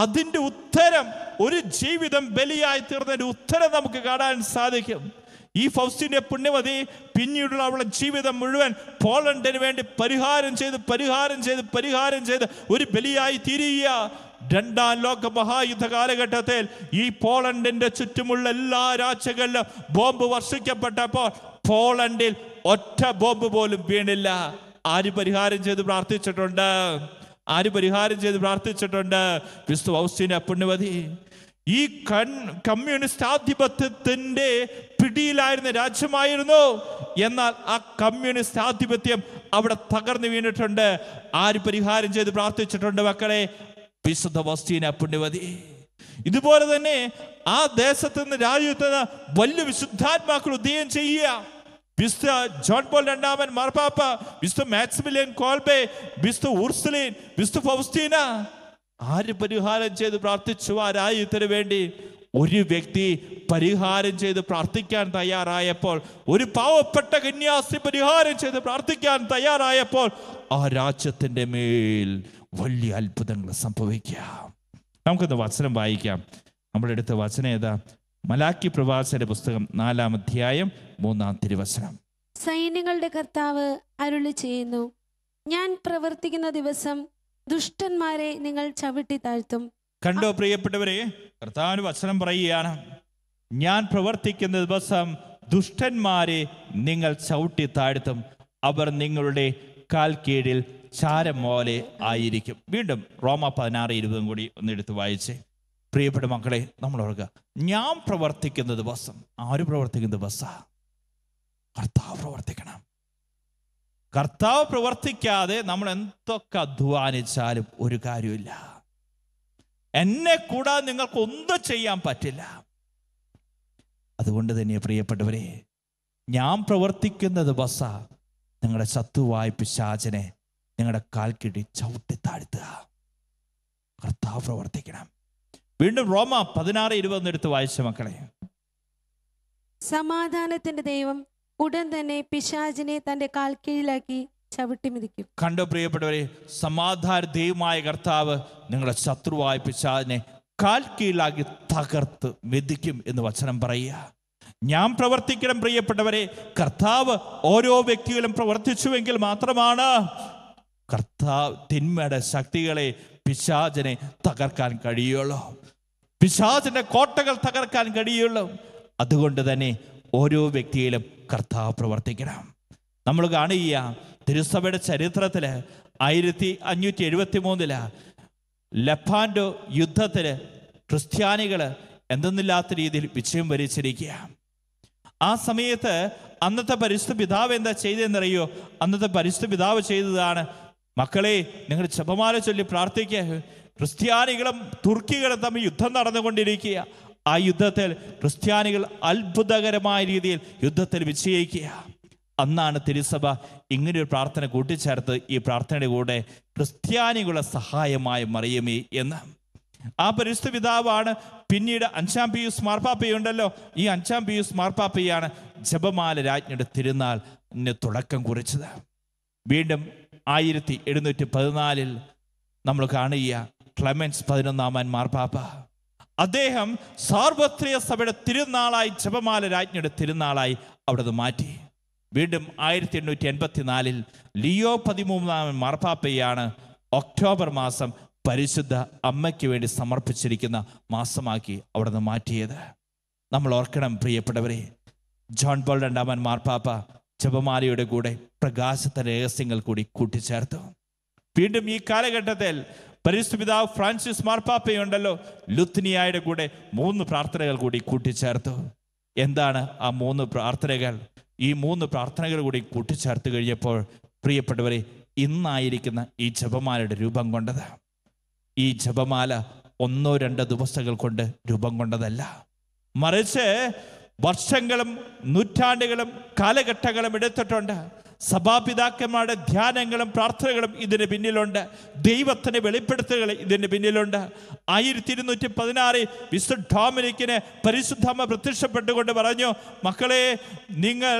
അതിൻ്റെ ഉത്തരം ഒരു ജീവിതം ബലിയായി തീർന്നതിൻ്റെ ഉത്തരം നമുക്ക് കാണാൻ സാധിക്കും ഈ ഫൗസ്റ്റിന്റെ പുണ്യമതി പിന്നീടുള്ള അവളുടെ ജീവിതം മുഴുവൻ പോളണ്ടിന് വേണ്ടി പരിഹാരം ചെയ്ത് പരിഹാരം ചെയ്ത് പരിഹാരം ചെയ്ത് ഒരു ബലിയായി തീരുക രണ്ടാം ലോക മഹായുദ്ധ കാലഘട്ടത്തിൽ ഈ പോളണ്ടിന്റെ ചുറ്റുമുള്ള എല്ലാ രാജ്യങ്ങളിലും ബോംബ് വർഷിക്കപ്പെട്ടപ്പോൾ പോളണ്ടിൽ ഒറ്റ ബോംബ് പോലും വീണില്ല ആര് പരിഹാരം ചെയ്ത് പ്രാർത്ഥിച്ചിട്ടുണ്ട് ആര് പരിഹാരം ചെയ്ത് പ്രാർത്ഥിച്ചിട്ടുണ്ട് ക്രിസ്തു ഔസ്റ്റിന പുണ്യവതി ഈ കൺ കമ്മ്യൂണിസ്റ്റ് ആധിപത്യത്തിന്റെ പിടിയിലായിരുന്ന രാജ്യമായിരുന്നു എന്നാൽ ആ കമ്മ്യൂണിസ്റ്റ് ആധിപത്യം അവിടെ തകർന്നു വീണിട്ടുണ്ട് ആര് പരിഹാരം ചെയ്ത് പ്രാർത്ഥിച്ചിട്ടുണ്ട് മക്കളെ വിശുദ്ധ വസ്തീന പുണ്യവതി ഇതുപോലെ തന്നെ ആ ദേശത്ത് നിന്ന് രാജ്യത്ത് നിന്ന് വലിയ വിശുദ്ധാത്മാക്കൾ ഉദയം ചെയ്യുക വിശുദ്ധ ജോൺ പോൾ രണ്ടാമൻ മാർപ്പാപ്പ വിശുദ്ധ മാക്സിമിലിയൻ കോൾബെ വിശുദ്ധ ഉർസലിൻ വിശുദ്ധ ഫൗസ്റ്റീന ആര് പരിഹാരം ചെയ്ത് പ്രാർത്ഥിച്ചു ആരായി ഇതിനു വേണ്ടി ഒരു വ്യക്തി പരിഹാരം ചെയ്ത് പ്രാർത്ഥിക്കാൻ തയ്യാറായപ്പോൾ ഒരു പാവപ്പെട്ട കന്യാസി പരിഹാരം ചെയ്ത് പ്രാർത്ഥിക്കാൻ തയ്യാറായപ്പോൾ ആ രാജ്യത്തിന്റെ മേൽ വലിയ അത്ഭുതങ്ങൾ സംഭവിക്കാം നമുക്കൊന്ന് വചനം വായിക്കാം നമ്മളെടുത്ത വചനം ഏതാ മലാക്കി പ്രവാസന്റെ പുസ്തകം നാലാം അധ്യായം മൂന്നാം തിരുവസനം സൈന്യങ്ങളുടെ കർത്താവ് അരുളി ചെയ്യുന്നു ഞാൻ പ്രവർത്തിക്കുന്ന ദിവസം ദുഷ്ടന്മാരെ നിങ്ങൾ ചവിട്ടി താഴ്ത്തും കണ്ടോ പ്രിയപ്പെട്ടവരെ കർത്താവിന് വചനം പറയുകയാണ് ഞാൻ പ്രവർത്തിക്കുന്ന ദിവസം ദുഷ്ടന്മാരെ നിങ്ങൾ ചവിട്ടി താഴ്ത്തും അവർ നിങ്ങളുടെ കാൽ കീഴിൽ ചാരം പോലെ ആയിരിക്കും വീണ്ടും റോമ പതിനാറ് ഇരുപതും കൂടി ഒന്ന് എടുത്ത് വായിച്ചേ പ്രിയപ്പെട്ട മക്കളെ നമ്മൾ ഓർക്കുക ഞാൻ പ്രവർത്തിക്കുന്ന ദിവസം ആര് പ്രവർത്തിക്കുന്ന ദിവസ കർത്താവ് പ്രവർത്തിക്കണം കർത്താവ് പ്രവർത്തിക്കാതെ നമ്മൾ എന്തൊക്കെ അധ്വാനിച്ചാലും ഒരു കാര്യമില്ല എന്നെ കൂടാതെ നിങ്ങൾക്ക് ഒന്നും ചെയ്യാൻ പറ്റില്ല അതുകൊണ്ട് തന്നെ പ്രിയപ്പെട്ടവരെ ഞാൻ പ്രവർത്തിക്കുന്ന ദിവസ നിങ്ങളുടെ ശത്രുവായ പിശാചനെ നിങ്ങളുടെ കാൽക്കിടി ചവിട്ടി താഴ്ത്തുക കർത്താവ് പ്രവർത്തിക്കണം വീണ്ടും റോമ പതിനാറ് എടുത്ത് വായിച്ച മക്കളെ സമാധാനത്തിന്റെ ദൈവം ഉടൻ തന്നെ പിശാചിനെ തന്റെ കാൽ കീഴിലാക്കി മിതിക്കും കണ്ടോ പ്രിയപ്പെട്ടവരെ സമാധാന ദൈവമായ കർത്താവ് നിങ്ങളുടെ ശത്രുവായ പിശാചിനെ കാൽ കീഴിലാക്കി തകർത്ത് മെതിക്കും എന്ന് വചനം പറയുക ഞാൻ പ്രവർത്തിക്കണം പ്രിയപ്പെട്ടവരെ കർത്താവ് ഓരോ വ്യക്തികളും പ്രവർത്തിച്ചുവെങ്കിൽ മാത്രമാണ് കർത്താവ് തിന്മയുടെ ശക്തികളെ പിശാചനെ തകർക്കാൻ കഴിയുള്ളൂ പിശാചന്റെ കോട്ടകൾ തകർക്കാൻ കഴിയുള്ളൂ അതുകൊണ്ട് തന്നെ ഓരോ വ്യക്തിയിലും കർത്താവ് പ്രവർത്തിക്കണം നമ്മൾ കാണുക തിരുസഭയുടെ ചരിത്രത്തിൽ ആയിരത്തി അഞ്ഞൂറ്റി എഴുപത്തി മൂന്നില് ലഫാൻഡോ യുദ്ധത്തിൽ ക്രിസ്ത്യാനികൾ എന്തെന്നില്ലാത്ത രീതിയിൽ വിജയം വരിച്ചിരിക്കുക ആ സമയത്ത് അന്നത്തെ പരിസ്ഥിതി പിതാവ് എന്താ ചെയ്തതെന്നറിയോ അന്നത്തെ പരിസ്ഥിതി പിതാവ് ചെയ്തതാണ് മക്കളെ നിങ്ങൾ ജപമാല ചൊല്ലി പ്രാർത്ഥിക്കുക ക്രിസ്ത്യാനികളും തുർക്കികളും തമ്മിൽ യുദ്ധം നടന്നുകൊണ്ടിരിക്കുക ആ യുദ്ധത്തിൽ ക്രിസ്ത്യാനികൾ അത്ഭുതകരമായ രീതിയിൽ യുദ്ധത്തിൽ വിജയിക്കുക അന്നാണ് തിരുസഭ ഇങ്ങനൊരു പ്രാർത്ഥന കൂട്ടിച്ചേർത്ത് ഈ പ്രാർത്ഥനയുടെ കൂടെ ക്രിസ്ത്യാനികളുടെ സഹായമായി മറിയമേ എന്ന് ആ പരിശുദ്ധ പിതാവാണ് പിന്നീട് അഞ്ചാം യു മാർപ്പാപ്പയുണ്ടല്ലോ ഈ അഞ്ചാം യു സ്മാർപ്പാപ്പയാണ് ജപമാല രാജ്ഞിയുടെ തിരുനാളിന് തുടക്കം കുറിച്ചത് വീണ്ടും ആയിരത്തി എഴുന്നൂറ്റി പതിനാലിൽ നമ്മൾ കാണുക ക്ലമൻസ് പതിനൊന്നാമൻ മാർപ്പാപ്പ അദ്ദേഹം സാർവത്രിക സഭയുടെ തിരുനാളായി ജപമാല രാജ്ഞിയുടെ തിരുനാളായി അവിടെ മാറ്റി വീണ്ടും ആയിരത്തി എണ്ണൂറ്റി എൺപത്തിനാലിൽ ലിയോ പതിമൂന്നാമൻ മാർപ്പാപ്പയാണ് ഒക്ടോബർ മാസം പരിശുദ്ധ അമ്മയ്ക്ക് വേണ്ടി സമർപ്പിച്ചിരിക്കുന്ന മാസമാക്കി അവിടെ നിന്ന് മാറ്റിയത് നമ്മൾ ഓർക്കണം പ്രിയപ്പെട്ടവരെ ജോൺ പോൾ രണ്ടാമൻ മാർപ്പാപ്പ ജപമാലയുടെ കൂടെ പ്രകാശത്തെ രഹസ്യങ്ങൾ കൂടി കൂട്ടിച്ചേർത്തു വീണ്ടും ഈ കാലഘട്ടത്തിൽ പരിശുപിതാവ് ഫ്രാൻസിസ് മാർപ്പാപ്പയുണ്ടല്ലോ ലുത്നിയായുടെ കൂടെ മൂന്ന് പ്രാർത്ഥനകൾ കൂടി കൂട്ടിച്ചേർത്തു എന്താണ് ആ മൂന്ന് പ്രാർത്ഥനകൾ ഈ മൂന്ന് പ്രാർത്ഥനകൾ കൂടി കൂട്ടിച്ചേർത്ത് കഴിഞ്ഞപ്പോൾ പ്രിയപ്പെട്ടവരെ ഇന്നായിരിക്കുന്ന ഈ ജപമാലയുടെ രൂപം കൊണ്ടത് ഈ ജപമാല ഒന്നോ രണ്ടോ ദിവസങ്ങൾ കൊണ്ട് രൂപം കൊണ്ടതല്ല മറിച്ച് വർഷങ്ങളും നൂറ്റാണ്ടുകളും കാലഘട്ടങ്ങളും എടുത്തിട്ടുണ്ട് സഭാപിതാക്കന്മാരുടെ ധ്യാനങ്ങളും പ്രാർത്ഥനകളും ഇതിന് പിന്നിലുണ്ട് ദൈവത്തിൻ്റെ വെളിപ്പെടുത്തലുകൾ ഇതിന് പിന്നിലുണ്ട് ആയിരത്തി ഇരുന്നൂറ്റി പതിനാറിൽ വിശുദ്ധ ഡോമിനിക്കിന് പരിശുദ്ധമ്മ പ്രത്യക്ഷപ്പെട്ടുകൊണ്ട് പറഞ്ഞു മക്കളെ നിങ്ങൾ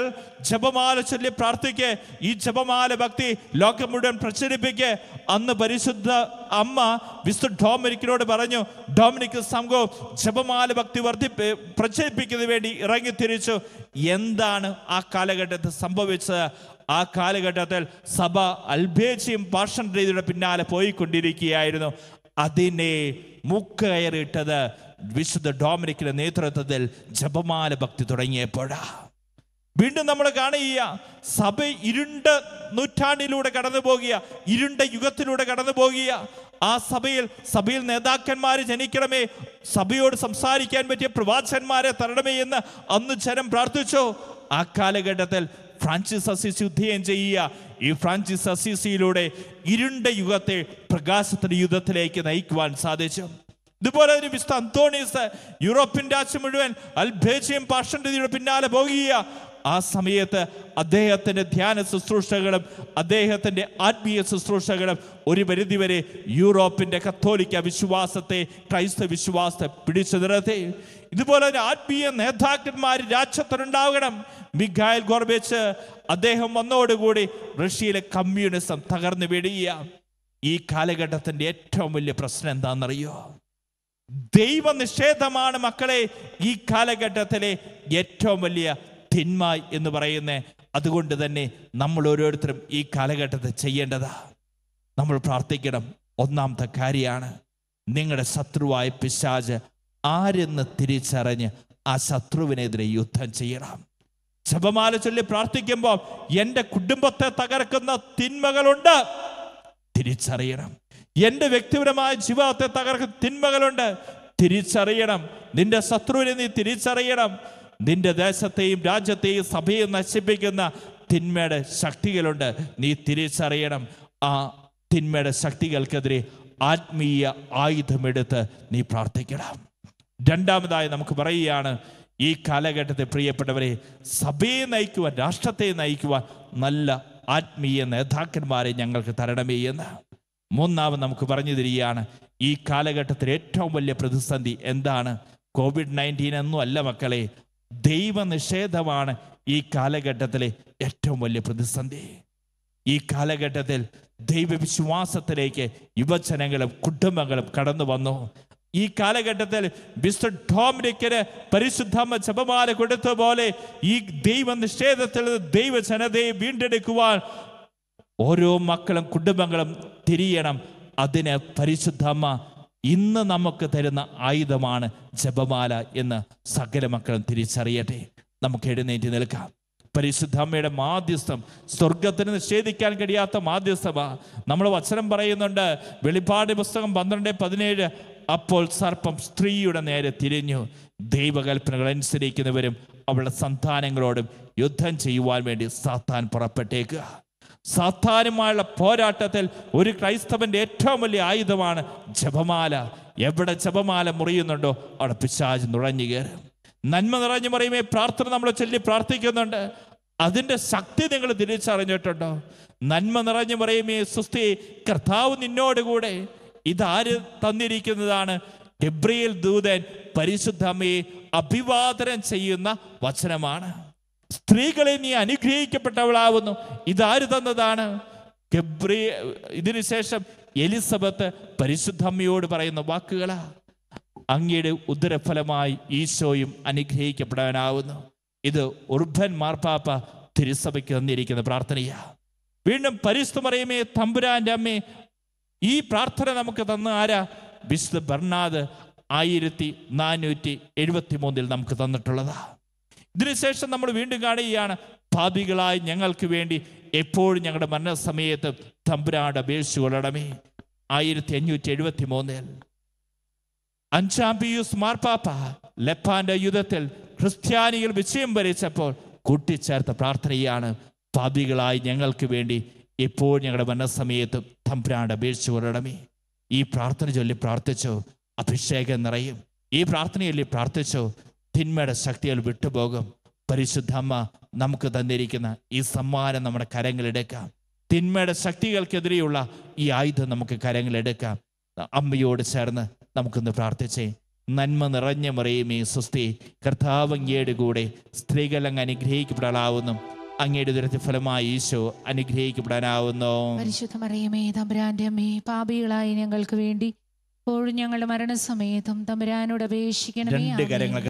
ജപമാല ചൊല്ലി പ്രാർത്ഥിക്കേ ഈ ജപമാല ഭക്തി ലോകം മുഴുവൻ പ്രചരിപ്പിക്ക് അന്ന് പരിശുദ്ധ അമ്മ വിശുദ്ധ ഡോമിനിക്കിനോട് പറഞ്ഞു ഡോമിനിക്ക് സംഘവും ജപമാല ഭക്തി വർദ്ധി പ്രചരിപ്പിക്കുന്നതിന് വേണ്ടി ഇറങ്ങി തിരിച്ചു എന്താണ് ആ കാലഘട്ടത്തിൽ സംഭവിച്ചത് ആ കാലഘട്ടത്തിൽ സഭ അൽഭേച്ചയും പാഷൻ രീതിയുടെ പിന്നാലെ പോയിക്കൊണ്ടിരിക്കുകയായിരുന്നു അതിനെ മുക്കയറിയിട്ടത് വിശുദ്ധ ഡോമിനിക്കിന്റെ നേതൃത്വത്തിൽ ജപമാല ഭക്തി തുടങ്ങിയപ്പോഴാ വീണ്ടും നമ്മൾ കാണുക സഭ ഇരുണ്ട നൂറ്റാണ്ടിലൂടെ കടന്നു പോകുക ഇരുണ്ട യുഗത്തിലൂടെ കടന്നു പോകുക ആ സഭയിൽ സഭയിൽ നേതാക്കന്മാർ ജനിക്കണമേ സഭയോട് സംസാരിക്കാൻ പറ്റിയ പ്രവാചകന്മാരെ തരണമേ എന്ന് അന്ന് ജനം പ്രാർത്ഥിച്ചോ ആ കാലഘട്ടത്തിൽ ഫ്രാൻസിസ് അസീസി യുദ്ധം ചെയ്യുക ഈ ഫ്രാൻസിസ് അസീസിയിലൂടെ ഇരുണ്ട യുഗത്തെ പ്രകാശത്തിന്റെ യുദ്ധത്തിലേക്ക് നയിക്കുവാൻ സാധിച്ചു ഇതുപോലെ ഒരു മിസ്റ്റർ അന്തോണിയസ് യൂറോപ്യൻ രാജ്യം മുഴുവൻ അൽബേജിയം രീതിയുടെ പിന്നാലെ പോകുക ആ സമയത്ത് അദ്ദേഹത്തിൻ്റെ ധ്യാന ശുശ്രൂഷകളും അദ്ദേഹത്തിൻ്റെ ആത്മീയ ശുശ്രൂഷകളും ഒരു പരിധിവരെ യൂറോപ്പിൻ്റെ കത്തോലിക്ക വിശ്വാസത്തെ ക്രൈസ്തവ വിശ്വാസത്തെ പിടിച്ചു നിറത്തെ ഇതുപോലെ തന്നെ ആത്മീയ നേതാക്കന്മാർ രാജ്യത്തിനുണ്ടാകണം മിഖായൽ ഗോർബേച്ച് അദ്ദേഹം വന്നോടുകൂടി റഷ്യയിലെ കമ്മ്യൂണിസം തകർന്നു വിടുകയാണ് ഈ കാലഘട്ടത്തിൻ്റെ ഏറ്റവും വലിയ പ്രശ്നം എന്താണെന്നറിയോ ദൈവനിഷേധമാണ് മക്കളെ ഈ കാലഘട്ടത്തിലെ ഏറ്റവും വലിയ തിന്മ എന്ന് പറയുന്ന അതുകൊണ്ട് തന്നെ നമ്മൾ ഓരോരുത്തരും ഈ കാലഘട്ടത്തിൽ ചെയ്യേണ്ടതാ നമ്മൾ പ്രാർത്ഥിക്കണം ഒന്നാമത്തെ കാര്യമാണ് നിങ്ങളുടെ ശത്രുവായ പിശാജ് ആരെന്ന് തിരിച്ചറിഞ്ഞ് ആ ശത്രുവിനെതിരെ യുദ്ധം ചെയ്യണം ശബമാല ചൊല്ലി പ്രാർത്ഥിക്കുമ്പോൾ എൻ്റെ കുടുംബത്തെ തകർക്കുന്ന തിന്മകളുണ്ട് തിരിച്ചറിയണം എൻ്റെ വ്യക്തിപരമായ ജീവിതത്തെ തകർക്കുന്ന തിന്മകളുണ്ട് തിരിച്ചറിയണം നിന്റെ ശത്രുവിനെ നീ തിരിച്ചറിയണം നിന്റെ ദേശത്തെയും രാജ്യത്തെയും സഭയും നശിപ്പിക്കുന്ന തിന്മയുടെ ശക്തികളുണ്ട് നീ തിരിച്ചറിയണം ആ തിന്മയുടെ ശക്തികൾക്കെതിരെ ആത്മീയ ആയുധമെടുത്ത് നീ പ്രാർത്ഥിക്കണം രണ്ടാമതായി നമുക്ക് പറയുകയാണ് ഈ കാലഘട്ടത്തെ പ്രിയപ്പെട്ടവരെ സഭയെ നയിക്കുവാൻ രാഷ്ട്രത്തെ നയിക്കുവാൻ നല്ല ആത്മീയ നേതാക്കന്മാരെ ഞങ്ങൾക്ക് തരണമേ എന്ന് മൂന്നാമത് നമുക്ക് പറഞ്ഞു തരികയാണ് ഈ കാലഘട്ടത്തിൽ ഏറ്റവും വലിയ പ്രതിസന്ധി എന്താണ് കോവിഡ് നയൻറ്റീൻ എന്നും അല്ല മക്കളെ ദൈവനിഷേധമാണ് ഈ കാലഘട്ടത്തിലെ ഏറ്റവും വലിയ പ്രതിസന്ധി ഈ കാലഘട്ടത്തിൽ ദൈവവിശ്വാസത്തിലേക്ക് യുവജനങ്ങളും കുടുംബങ്ങളും കടന്നു വന്നു ഈ കാലഘട്ടത്തിൽ മിസ്റ്റർ ഡോമിനിക്കിന് പരിശുദ്ധമ്മ ജപമാല കൊടുത്ത പോലെ ഈ ദൈവ നിഷേധത്തിൽ ദൈവജനതയെ വീണ്ടെടുക്കുവാൻ ഓരോ മക്കളും കുടുംബങ്ങളും തിരിയണം അതിന് പരിശുദ്ധമ്മ ഇന്ന് നമുക്ക് തരുന്ന ആയുധമാണ് ജപമാല എന്ന് സകല മക്കളും തിരിച്ചറിയട്ടെ നമുക്ക് എഴുന്നേറ്റ് നിൽക്കാം പരിശുദ്ധമ്മയുടെ മാധ്യസ്ഥം സ്വർഗത്തിന് നിഷേധിക്കാൻ കഴിയാത്ത മാധ്യസ്ഥ നമ്മൾ വചനം പറയുന്നുണ്ട് വെളിപ്പാട് പുസ്തകം പന്ത്രണ്ട് പതിനേഴ് അപ്പോൾ സർപ്പം സ്ത്രീയുടെ നേരെ തിരിഞ്ഞു ദൈവകൽപ്പനകൾ അനുസരിക്കുന്നവരും അവളുടെ സന്താനങ്ങളോടും യുദ്ധം ചെയ്യുവാൻ വേണ്ടി സാത്താൻ പുറപ്പെട്ടേക്കുക സാധാരണമായുള്ള പോരാട്ടത്തിൽ ഒരു ക്രൈസ്തവന്റെ ഏറ്റവും വലിയ ആയുധമാണ് ജപമാല എവിടെ ജപമാല മുറിയുന്നുണ്ടോ അവിടെ പിശാജ് നുഴഞ്ഞു കയറും നന്മ നിറഞ്ഞു മറിയുമേ പ്രാർത്ഥന നമ്മൾ ചൊല്ലി പ്രാർത്ഥിക്കുന്നുണ്ട് അതിൻ്റെ ശക്തി നിങ്ങൾ തിരിച്ചറിഞ്ഞിട്ടുണ്ടോ നന്മ നിറഞ്ഞു മറിയുമേ സുസ്തി കർത്താവ് നിന്നോടുകൂടെ ഇതാര് തന്നിരിക്കുന്നതാണ് ഗബ്രിയേൽ ദൂതൻ പരിശുദ്ധമേ അഭിവാദനം ചെയ്യുന്ന വചനമാണ് സ്ത്രീകളെ നീ അനുഗ്രഹിക്കപ്പെട്ടവളാവുന്നു ഇതാര് തന്നതാണ് ഗബ്രി ഇതിനുശേഷം എലിസബത്ത് പരിശുദ്ധമ്മയോട് പറയുന്ന വാക്കുകളാ അങ്ങയുടെ ഉദരഫലമായി ഈശോയും അനുഗ്രഹിക്കപ്പെടാനാവുന്നു ഇത് ഉർഭൻ മാർപ്പാപ്പ തിരുസഭയ്ക്ക് തന്നിരിക്കുന്ന പ്രാർത്ഥനയാ വീണ്ടും മറിയമേ തമ്പുരാൻ്റെ അമ്മേ ഈ പ്രാർത്ഥന നമുക്ക് തന്ന ആരാ വിശുദ്ധ ബർണാദ് ആയിരത്തി നാനൂറ്റി എഴുപത്തി മൂന്നിൽ നമുക്ക് തന്നിട്ടുള്ളതാണ് ഇതിനുശേഷം നമ്മൾ വീണ്ടും കാണുകയാണ് പാപികളായി ഞങ്ങൾക്ക് വേണ്ടി എപ്പോഴും ഞങ്ങളുടെ മരണസമയത്ത് തമ്പുരാട് അപേക്ഷിച്ചു കൊള്ളണമേ ആയിരത്തി അഞ്ഞൂറ്റി എഴുപത്തി മൂന്നിൽ അഞ്ചാം പിയൂസ് മാർപ്പാപ്പ ലപ്പാന്റെ യുദ്ധത്തിൽ ക്രിസ്ത്യാനികൾ വിജയം വരിച്ചപ്പോൾ കൂട്ടിച്ചേർത്ത പ്രാർത്ഥനയാണ് പാപികളായി ഞങ്ങൾക്ക് വേണ്ടി എപ്പോഴും ഞങ്ങളുടെ മരണസമയത്തും തമ്പുരാട് അപേക്ഷിച്ചു കൊള്ളണമേ ഈ പ്രാർത്ഥന ചൊല്ലി പ്രാർത്ഥിച്ചു അഭിഷേകം നിറയും ഈ പ്രാർത്ഥന ചൊല്ലി തിന്മയുടെ ശക്തികൾ വിട്ടുപോകും പരിശുദ്ധമ്മ നമുക്ക് തന്നിരിക്കുന്ന ഈ സമ്മാനം നമ്മുടെ കരങ്ങളെടുക്കാം തിന്മയുടെ ശക്തികൾക്കെതിരെയുള്ള ഈ ആയുധം നമുക്ക് കരങ്ങളെടുക്കാം അമ്മയോട് ചേർന്ന് നമുക്കൊന്ന് പ്രാർത്ഥിച്ചേ നന്മ നിറഞ്ഞ മറിയുമേ സുസ്തി കർത്താവങ്ങിയുടെ കൂടെ അങ്ങ് അനുഗ്രഹിക്കപ്പെടാനാവുന്നു അങ്ങയുടെ ദുരത്തി ഫലമായി ഈശോ അനുഗ്രഹിക്കപ്പെടാനാവുന്നു പരിശുദ്ധ മറിയമേ തമ്പുരാന്റെ അമ്മേ പാപികളായി ഞങ്ങൾക്ക് വേണ്ടി ഇപ്പോഴും ഞങ്ങളുടെ മരണസമയത്തും തമ്പുരാനോട് അപേക്ഷിക്കണമേ